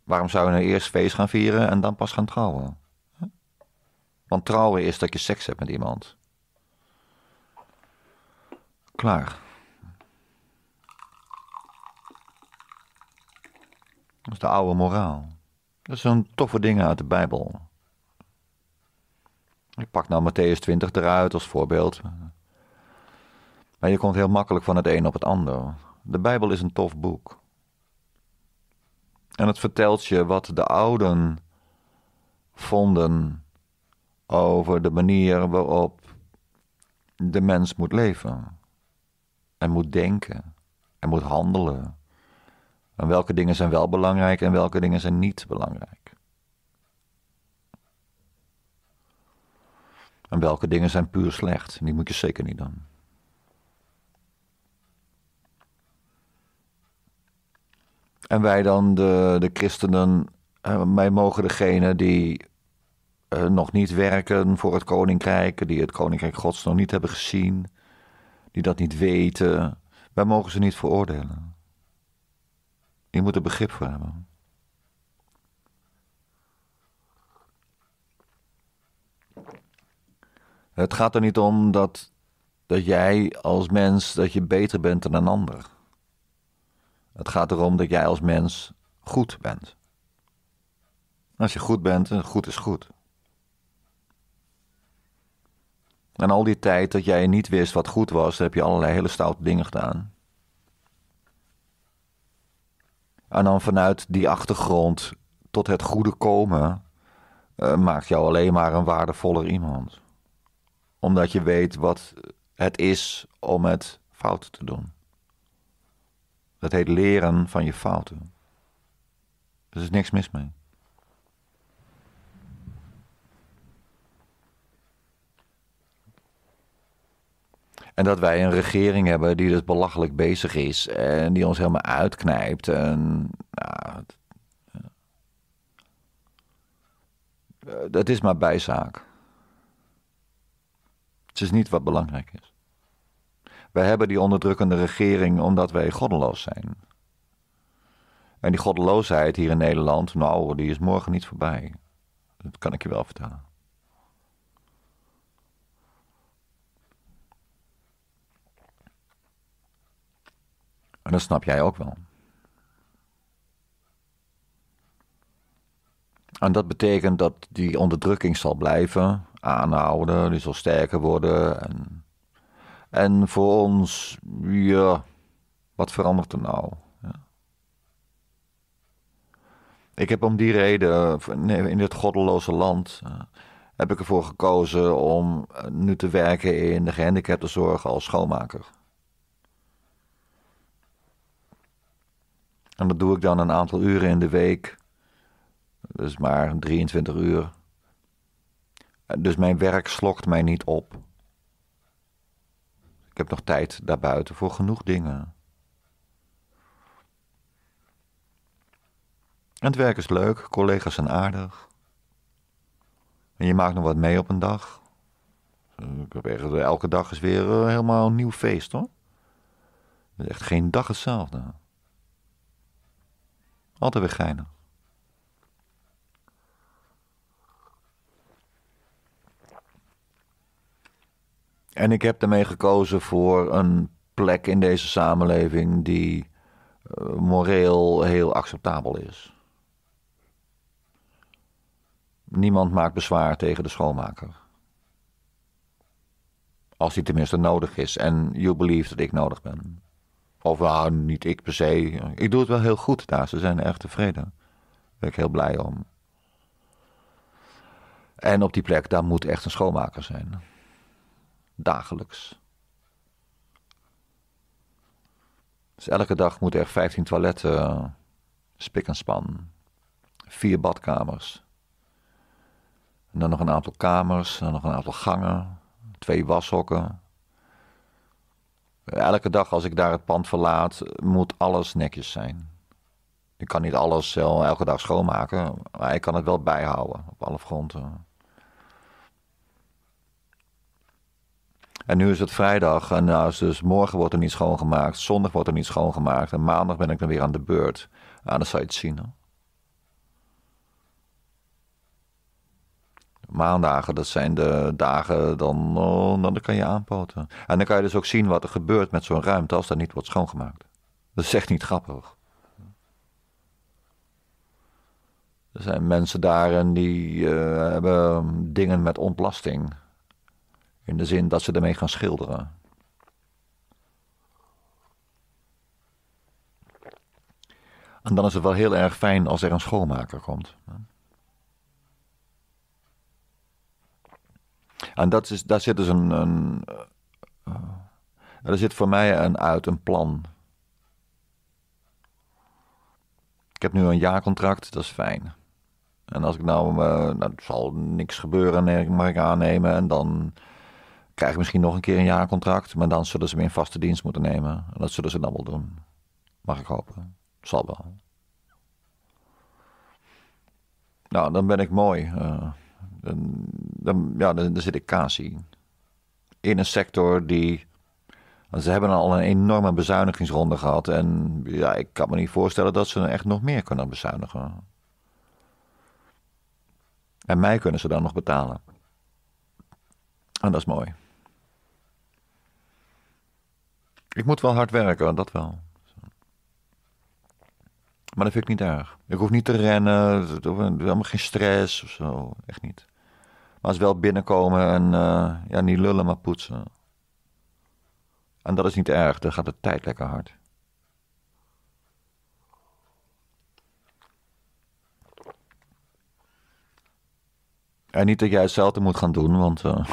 Waarom zou je nou eerst feest gaan vieren en dan pas gaan trouwen? Want trouwen is dat je seks hebt met iemand klaar. Dat is de oude moraal. Dat zijn toffe dingen uit de Bijbel. Ik pak nou Matthäus 20 eruit als voorbeeld. Maar je komt heel makkelijk van het een op het ander. De Bijbel is een tof boek. En het vertelt je wat de ouden vonden over de manier waarop de mens moet leven en moet denken en moet handelen. En welke dingen zijn wel belangrijk en welke dingen zijn niet belangrijk. En welke dingen zijn puur slecht. Die moet je zeker niet doen. En wij dan, de, de christenen, eh, wij mogen degene die eh, nog niet werken voor het koninkrijk, die het koninkrijk gods nog niet hebben gezien, die dat niet weten. Wij mogen ze niet veroordelen. Je moet er begrip voor hebben. Het gaat er niet om dat, dat jij als mens dat je beter bent dan een ander. Het gaat erom dat jij als mens goed bent. Als je goed bent, goed is goed. En al die tijd dat jij niet wist wat goed was, heb je allerlei hele stoute dingen gedaan. En dan vanuit die achtergrond tot het goede komen, uh, maakt jou alleen maar een waardevoller iemand. Omdat je weet wat het is om het fout te doen. Dat heet leren van je fouten. Er is niks mis mee. En dat wij een regering hebben die dus belachelijk bezig is en die ons helemaal uitknijpt. En, nou, eh, dat is maar bijzaak. Het is niet wat belangrijk is. Wij hebben die onderdrukkende regering omdat wij goddeloos zijn. En die goddeloosheid hier in Nederland, nou, die is morgen niet voorbij. Dat kan ik je wel vertellen. En dat snap jij ook wel. En dat betekent dat die onderdrukking zal blijven aanhouden, die zal sterker worden. En, voor ons, ja, wat verandert er nou? Ja. Ik heb om die reden, in dit goddeloze land, eh, heb ik ervoor gekozen om nu te werken in de gehandicaptenzorg als schoonmaker. En dat doe ik dan een aantal uren in de week. Dus maar 23 uur. Dus mijn werk slokt mij niet op. Ik heb nog tijd daarbuiten voor genoeg dingen. En het werk is leuk, collega's zijn aardig. En je maakt nog wat mee op een dag. elke dag is weer eh, helemaal een nieuw feest hoor. Echt geen dag hetzelfde. Altijd weer geinig. En ik heb daarmee gekozen voor een plek in deze samenleving die eh, moreel heel acceptabel is. Niemand maakt bezwaar tegen de schoonmaker. Als die tenminste nodig is en you believe dat ik nodig ben. Of niet ik per se. Ik doe het wel heel goed daar. Ze zijn erg tevreden. Daar ben ik heel blij om. En op die plek, daar moet echt een schoonmaker zijn. Dagelijks. Dus elke dag moeten er 15 toiletten, eh, spik en span, vier badkamers. En dan nog een aantal kamers, dan nog een aantal gangen, twee washokken, Elke dag als ik daar het pand verlaat, moet alles netjes zijn. Ik kan niet alles eh, elke dag schoonmaken, maar ik kan het wel bijhouden op alle fronten. En nu is het vrijdag en nou dus morgen wordt er niet schoongemaakt, zondag wordt er niet schoongemaakt en maandag ben ik dan weer aan de beurt. aan ah, dan zou je het zien hoor. Maandagen, dat zijn de dagen, dan, oh, dan kan je aanpoten. En dan kan je dus ook zien wat er gebeurt met zo'n ruimte als dat niet wordt schoongemaakt. Dat is echt niet grappig. Er zijn mensen daar en die eh, hebben ehm, dingen met ontlasting. In de zin dat ze ermee gaan schilderen. En dan is het wel heel erg fijn als er een schoonmaker komt. En dat is, daar zit dus een. een er eh, eh, zit voor mij een uit, een plan. Ik heb nu een jaarcontract, dat is fijn. En als ik nou, eh, nou zal niks gebeuren, mag ik aannemen. En dan krijg ik misschien nog een keer een jaarcontract. Maar dan zullen ze me in vaste dienst moeten nemen. En dat zullen ze dan wel doen. Mag ik hopen. Zal wel. Nou, dan ben ik mooi. Uh. Dan, dan, ja, dan, zit ik kaas in. In een sector die ze hebben al een enorme bezuinigingsronde gehad. En ja, ik kan me niet voorstellen dat ze echt nog meer kunnen bezuinigen. En mij kunnen ze dan nog betalen. En dat is mooi. Ik moet wel hard werken, dat wel. Maar dat vind ik niet erg. Ik hoef niet te rennen, helemaal geen stress of zo. Echt niet. Maar het wel binnenkomen en eh, ja, niet lullen, maar poetsen. En dat is niet erg, dan gaat de tijd lekker hard. En niet dat jij hetzelfde moet gaan doen, want eh,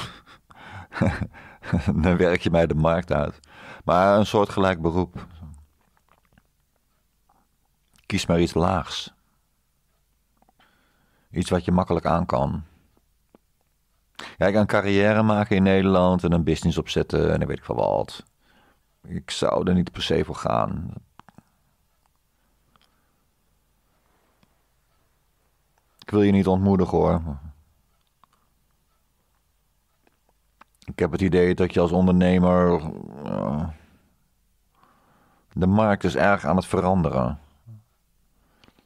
*laughs* dan werk je mij de markt uit. Maar een soortgelijk beroep. Kies maar iets laags. Iets wat je makkelijk aan kan ik een carrière maken in Nederland en een business opzetten en dan weet ik van wat. Ik zou er niet per se voor gaan. Ik wil je niet ontmoedigen hoor. Ik heb het idee dat je als ondernemer. Eh, de markt is erg aan het veranderen.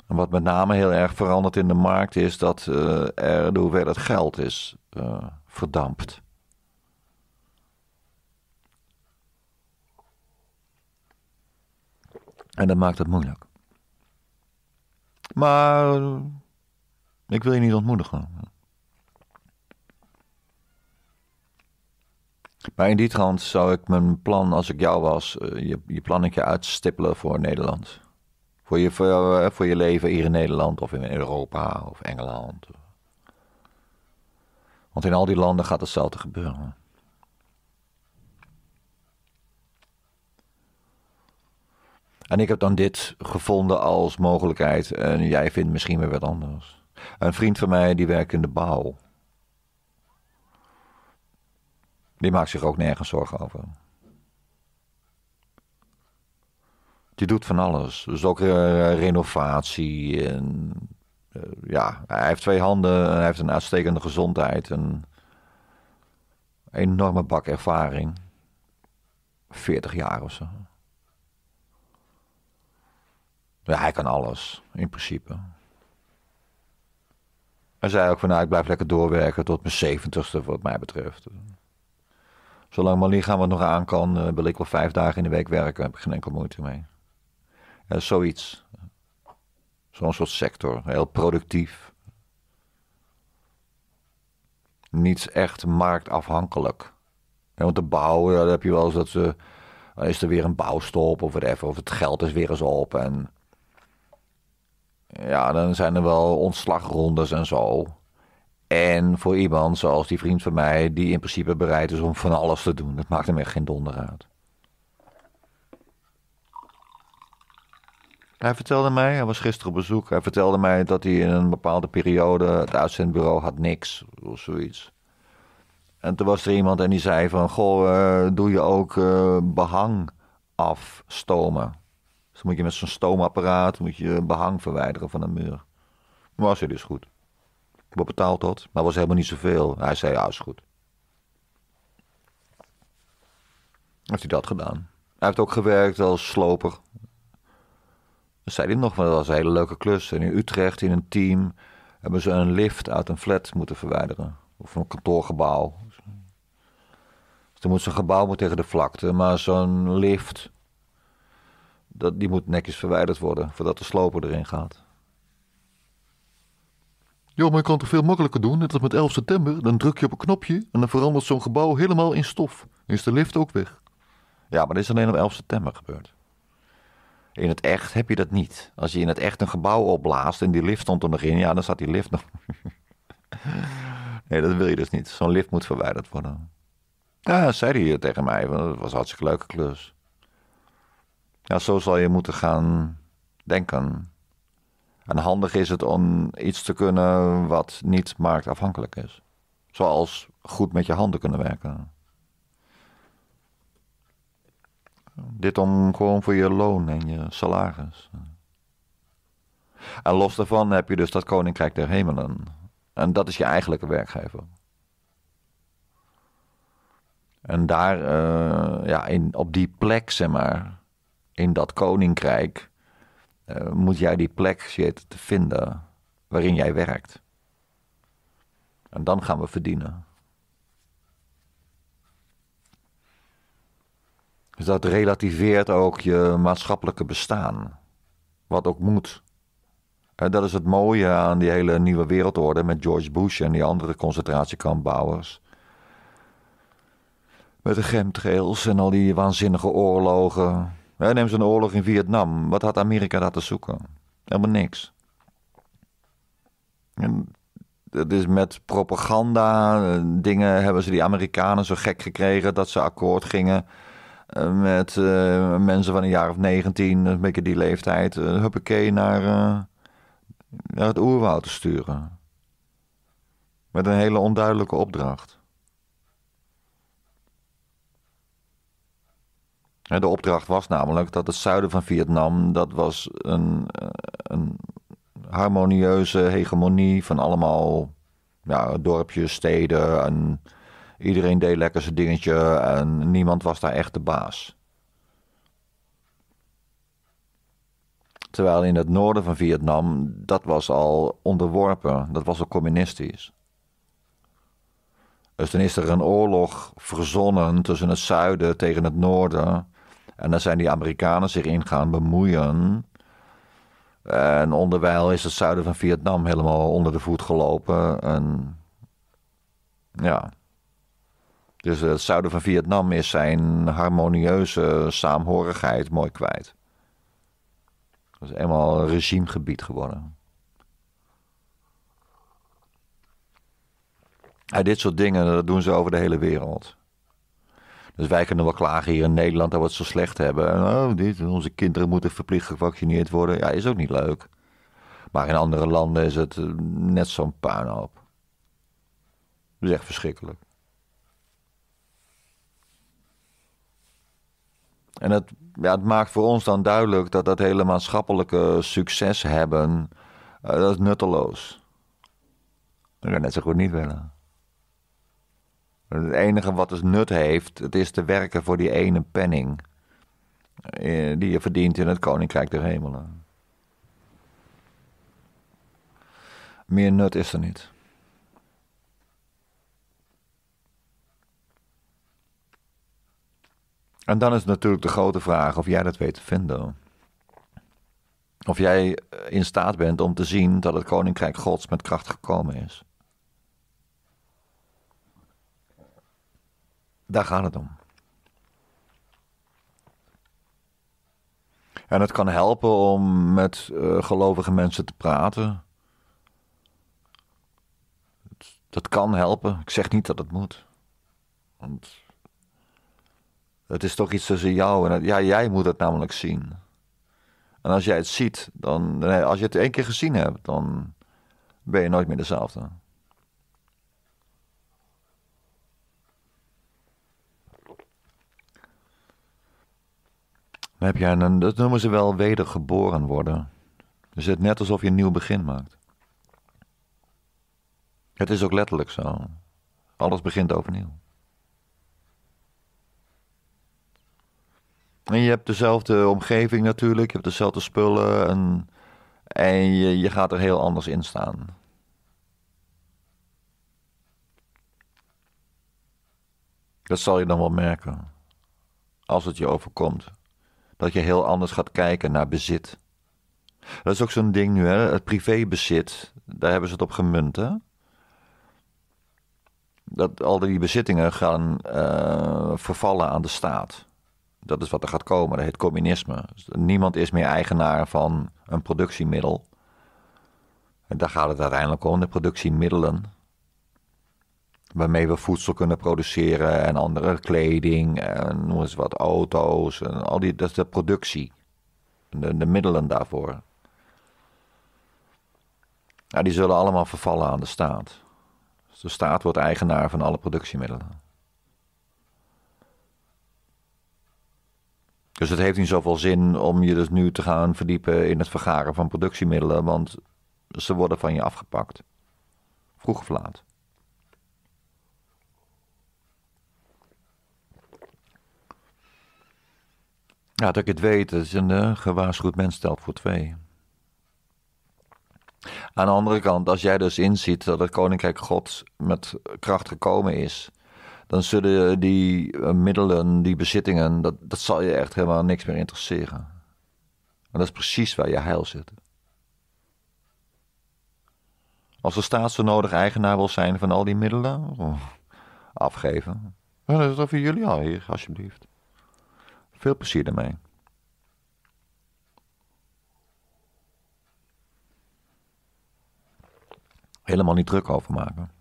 En wat met name heel erg verandert in de markt is dat uh, er de hoeveelheid geld is. Eh, verdampt. En dat maakt het moeilijk. Maar eh, ik wil je niet ontmoedigen. Maar in die trant zou ik mijn plan, als ik jou was, eh, je, je plannetje uitstippelen voor Nederland. Voor je, voor, voor je leven hier in Nederland of in Europa of Engeland. Want in al die landen gaat hetzelfde gebeuren. En ik heb dan dit gevonden als mogelijkheid. En jij vindt misschien weer wat anders. Een vriend van mij die werkt in de bouw. Die maakt zich ook nergens zorgen over. Die doet van alles. Dus ook eh, renovatie en eh, ja, hij heeft twee handen, hij heeft een uitstekende gezondheid, een enorme bak ervaring. 40 jaar of zo. Ja, hij kan alles, in principe. Hij zei ook van, nou, ik blijf lekker doorwerken tot mijn zeventigste, wat mij betreft. Zolang mijn lichaam het nog aan kan, eh, wil ik wel vijf dagen in de week werken. Heb ik geen enkel moeite mee. Ja, zoiets. Zo'n soort sector, heel productief. Niets echt marktafhankelijk. Ja, want de bouw, ja, dan heb je wel eens dat ze. Dan is er weer een bouwstop of whatever, of het geld is weer eens op. En ja, dan zijn er wel ontslagrondes en zo. En voor iemand zoals die vriend van mij, die in principe bereid is om van alles te doen, dat maakt hem echt geen donder uit. Hij vertelde mij, hij was gisteren op bezoek, hij vertelde mij dat hij in een bepaalde periode het uitzendbureau had niks of zoiets. En toen was er iemand en die zei van, goh, eh, doe je ook eh, behang afstomen? Dus dan moet je met zo'n stoomapparaat moet je behang verwijderen van een muur. Maar was hij dus goed. Wat betaald dat? Maar was helemaal niet zoveel. Hij zei, ja, is goed. Heeft hij dat gedaan. Hij heeft ook gewerkt als sloper dat zei nog, maar dat was een hele leuke klus. En in Utrecht, in een team, hebben ze een lift uit een flat moeten verwijderen. Of een kantoorgebouw. Dus dan moet zo'n gebouw moet tegen de vlakte. Maar zo'n lift, dat, die moet netjes verwijderd worden voordat de sloper erin gaat. Jo, maar je kan het veel makkelijker doen, net als met 11 september. Dan druk je op een knopje en dan verandert zo'n gebouw helemaal in stof. Dan is de lift ook weg. Ja, maar dat is alleen op 11 september gebeurd. In het echt heb je dat niet. Als je in het echt een gebouw opblaast en die lift stond er nog in, ja, dan staat die lift nog. *laughs* nee, dat wil je dus niet. Zo'n lift moet verwijderd worden. Ja, zei hij tegen mij. Dat was een hartstikke leuke klus. Ja, zo zal je moeten gaan denken. En handig is het om iets te kunnen wat niet marktafhankelijk is. Zoals goed met je handen kunnen werken. Dit om gewoon voor je loon en je salaris. En los daarvan heb je dus dat Koninkrijk der Hemelen. En dat is je eigenlijke werkgever. En daar, eh, ja, in, op die plek, zeg maar, in dat koninkrijk, eh, moet jij die plek zitten te vinden waarin jij werkt. En dan gaan we verdienen. Dus dat relativeert ook je maatschappelijke bestaan. Wat ook moet. En eh, dat is het mooie aan die hele nieuwe wereldorde met George Bush en die andere concentratiekampbouwers. Met de chemtrails en al die waanzinnige oorlogen. Neem een oorlog in Vietnam. Wat had Amerika daar te zoeken? Helemaal niks. En dat is met propaganda. Eh, dingen hebben ze die Amerikanen zo gek gekregen dat ze akkoord gingen eh, met eh, mensen van een jaar of 19, een beetje die leeftijd, uh, huppakee naar, naar het oerwoud te sturen. Met een hele onduidelijke opdracht. De opdracht was namelijk dat het zuiden van Vietnam, dat was een, een harmonieuze hegemonie van allemaal ja, dorpjes, steden en Iedereen deed lekker zijn dingetje en niemand was daar echt de baas. Terwijl in het noorden van Vietnam, dat was al onderworpen, dat was al communistisch. Dus dan is er een oorlog verzonnen tussen het zuiden tegen het noorden. En dan zijn die Amerikanen zich in gaan bemoeien. En onderwijl is het zuiden van Vietnam helemaal onder de voet gelopen. En ja, dus het zuiden van Vietnam is zijn harmonieuze saamhorigheid mooi kwijt. Dat is eenmaal een regimegebied geworden. En dit soort dingen, dat doen ze over de hele wereld. Dus wij kunnen wel klagen hier in Nederland dat we het zo slecht hebben. Oh, dit, onze kinderen moeten verplicht gevaccineerd worden. Ja, is ook niet leuk. Maar in andere landen is het eh, net zo'n puinhoop. Dat is echt verschrikkelijk. En ja, het maakt voor ons dan duidelijk dat dat hele maatschappelijke succes hebben, eh, dat is nutteloos. Dat kan net zo goed niet willen. Het enige wat dus nut heeft, het is te werken voor die ene penning eh, die je verdient in het Koninkrijk der Hemelen. Meer nut is er niet. En dan is natuurlijk de grote vraag of jij dat weet te vinden. Of jij eh, in staat bent om te zien dat het koninkrijk Gods met kracht gekomen is. Daar gaat het om. En het kan helpen om met eh, gelovige mensen te praten. Dat, dat kan helpen. Ik zeg niet dat het moet. Want het is toch iets tussen jou en het, ja, jij moet het namelijk zien. En als jij het ziet, dan, als je het één keer gezien hebt, dan ben je nooit meer dezelfde. Dan heb jij een, dat noemen ze wel wedergeboren worden. Dus het net alsof je een nieuw begin maakt. Het is ook letterlijk zo. Alles begint overnieuw. En je hebt dezelfde omgeving natuurlijk, je hebt dezelfde spullen en, en je, je gaat er heel anders in staan. Dat zal je dan wel merken als het je overkomt. Dat je heel anders gaat kijken naar bezit. Dat is ook zo'n ding nu, hè? het privébezit. Daar hebben ze het op gemunt. Hè? Dat al die bezittingen gaan eh, vervallen aan de staat dat is wat er gaat komen. Dat heet communisme. Dus niemand is meer eigenaar van een productiemiddel. En daar gaat het uiteindelijk om, de productiemiddelen. Waarmee we voedsel kunnen produceren en andere kleding en noem eens wat, auto's. En al die, dat is de productie. De, de middelen daarvoor. Nou, die zullen allemaal vervallen aan de staat. Dus de staat wordt eigenaar van alle productiemiddelen. Dus het heeft niet zoveel zin om je dus nu te gaan verdiepen in het vergaren van productiemiddelen, want ze worden van je afgepakt. Vroeg of laat. Ja, dat ik het weet, is een uh, gewaarschuwd mens stelt voor twee. Aan de andere kant, als jij dus inziet dat het Koninkrijk God met kracht gekomen is, dan zullen eh, die eh, middelen, die bezittingen, dat, dat zal je echt helemaal niks meer interesseren. En dat is precies waar je heil zit. Als de staat zo nodig eigenaar wil zijn van al die middelen, oh, afgeven. dat is over jullie al hier, alsjeblieft. Veel plezier ermee. Helemaal niet druk over maken.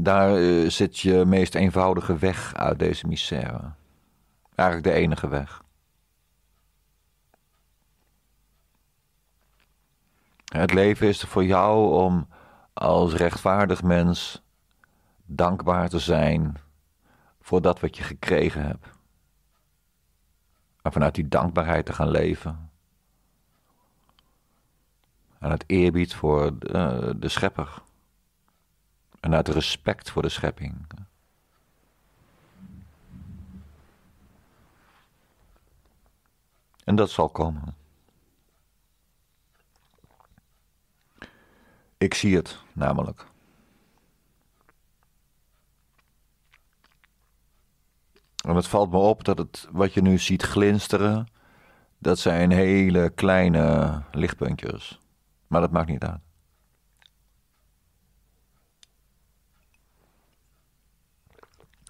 Daar eh, zit je meest eenvoudige weg uit deze misère. Eigenlijk de enige weg. Het leven is er voor jou om als rechtvaardig mens dankbaar te zijn voor dat wat je gekregen hebt. En vanuit die dankbaarheid te gaan leven. En het eerbied voor eh, de schepper en uit respect voor de schepping. En dat zal komen. Ik zie het namelijk. En het valt me op dat het wat je nu ziet glinsteren, dat zijn hele kleine lichtpuntjes. Maar dat maakt niet uit.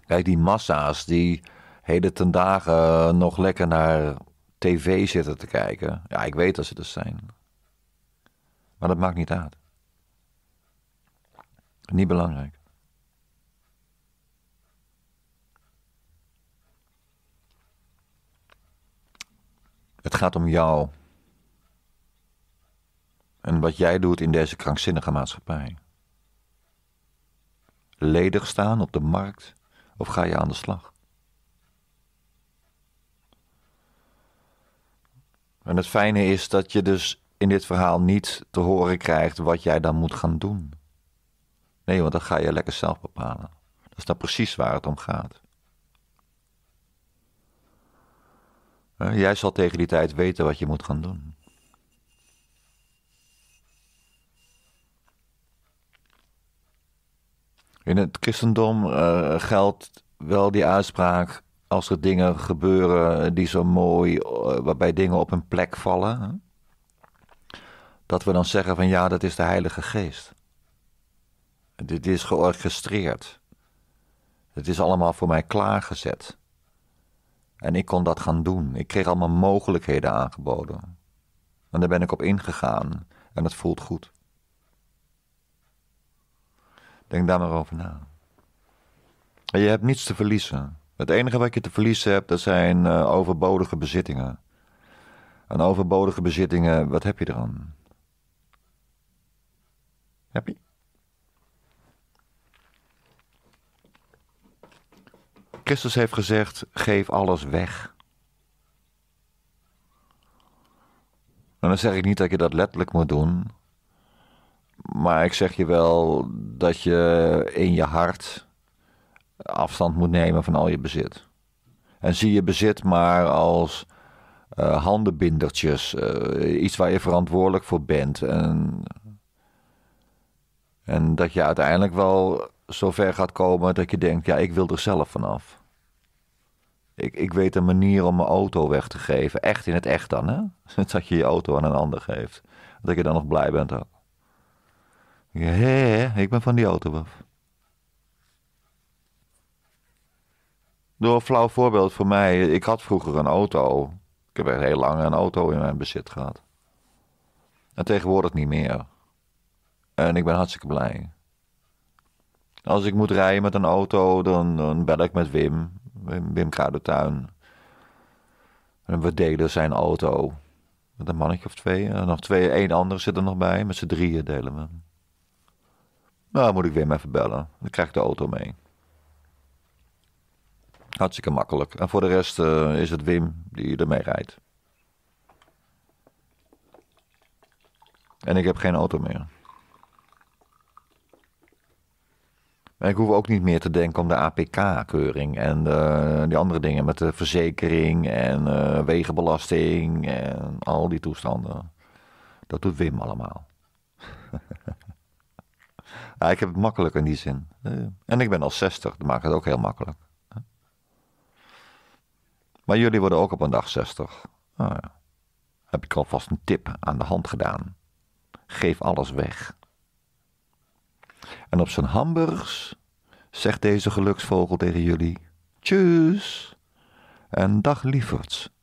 Kijk, die massa's die heden ten dagen nog lekker naar tv zitten te kijken. Ja, ik weet dat ze dat zijn. Maar dat maakt niet uit. Niet belangrijk. Het gaat om jou. En wat jij doet in deze krankzinnige maatschappij. Ledig staan op de markt of ga je aan de slag? En het fijne is dat je dus in dit verhaal niet te horen krijgt wat jij dan moet gaan doen. Nee, want dat ga je lekker zelf bepalen. Dat is dan precies waar het om gaat. Jij zal tegen die tijd weten wat je moet gaan doen. In het christendom eh, geldt wel die uitspraak. Als er dingen gebeuren die zo mooi, eh, waarbij dingen op hun plek vallen, dat we dan zeggen van ja, dat is de Heilige Geest. Dit is georchestreerd. Het is allemaal voor mij klaargezet. En ik kon dat gaan doen. Ik kreeg allemaal mogelijkheden aangeboden. En daar ben ik op ingegaan. En het voelt goed. Denk daar maar over na. En je hebt niets te verliezen. Het enige wat je te verliezen hebt, dat zijn eh, overbodige bezittingen. En overbodige bezittingen, wat heb je eraan? Heb je? Christus heeft gezegd: geef alles weg. En nou, dan zeg ik niet dat je dat letterlijk moet doen, maar ik zeg je wel dat je in je hart afstand moet nemen van al je bezit. En zie je bezit maar als uh, handenbindertjes, eh, iets waar je verantwoordelijk voor bent. En, en dat je uiteindelijk wel zover gaat komen dat je denkt: ja, ik wil er zelf vanaf. Ik, ik weet een manier om mijn auto weg te geven. Echt in het echt dan, hè? *laughs* Dat je je auto aan een ander geeft. Dat je dan nog blij bent ook. Ja, ik ben van die auto af. Door een flauw voorbeeld voor mij. Ik had vroeger een auto. Ik heb echt heel lang een auto in mijn bezit gehad. En tegenwoordig niet meer. En ik ben hartstikke blij. Als ik moet rijden met een auto, dan, dan bel ik met Wim. Wim, Wim Kruidentuin. En we delen zijn auto. Met een mannetje of twee. En nog twee, één andere zit er nog bij. Met z'n drieën delen we nou, moet ik Wim even bellen. Dan krijg ik de auto mee. Hartstikke makkelijk. En voor de rest eh, is het Wim die ermee rijdt. En ik heb geen auto meer. En ik hoef ook niet meer te denken om de APK-keuring en eh, die andere dingen met de verzekering en eh, wegenbelasting en al die toestanden. Dat doet Wim allemaal. *laughs* Ja, ik heb het makkelijk in die zin. En ik ben al 60, dat maakt het ook heel makkelijk. Maar jullie worden ook op een dag 60. ja. Heb ik alvast een tip aan de hand gedaan. Geef alles weg. En op zijn hamburgers zegt deze geluksvogel tegen jullie: Tjus en dag lieverds.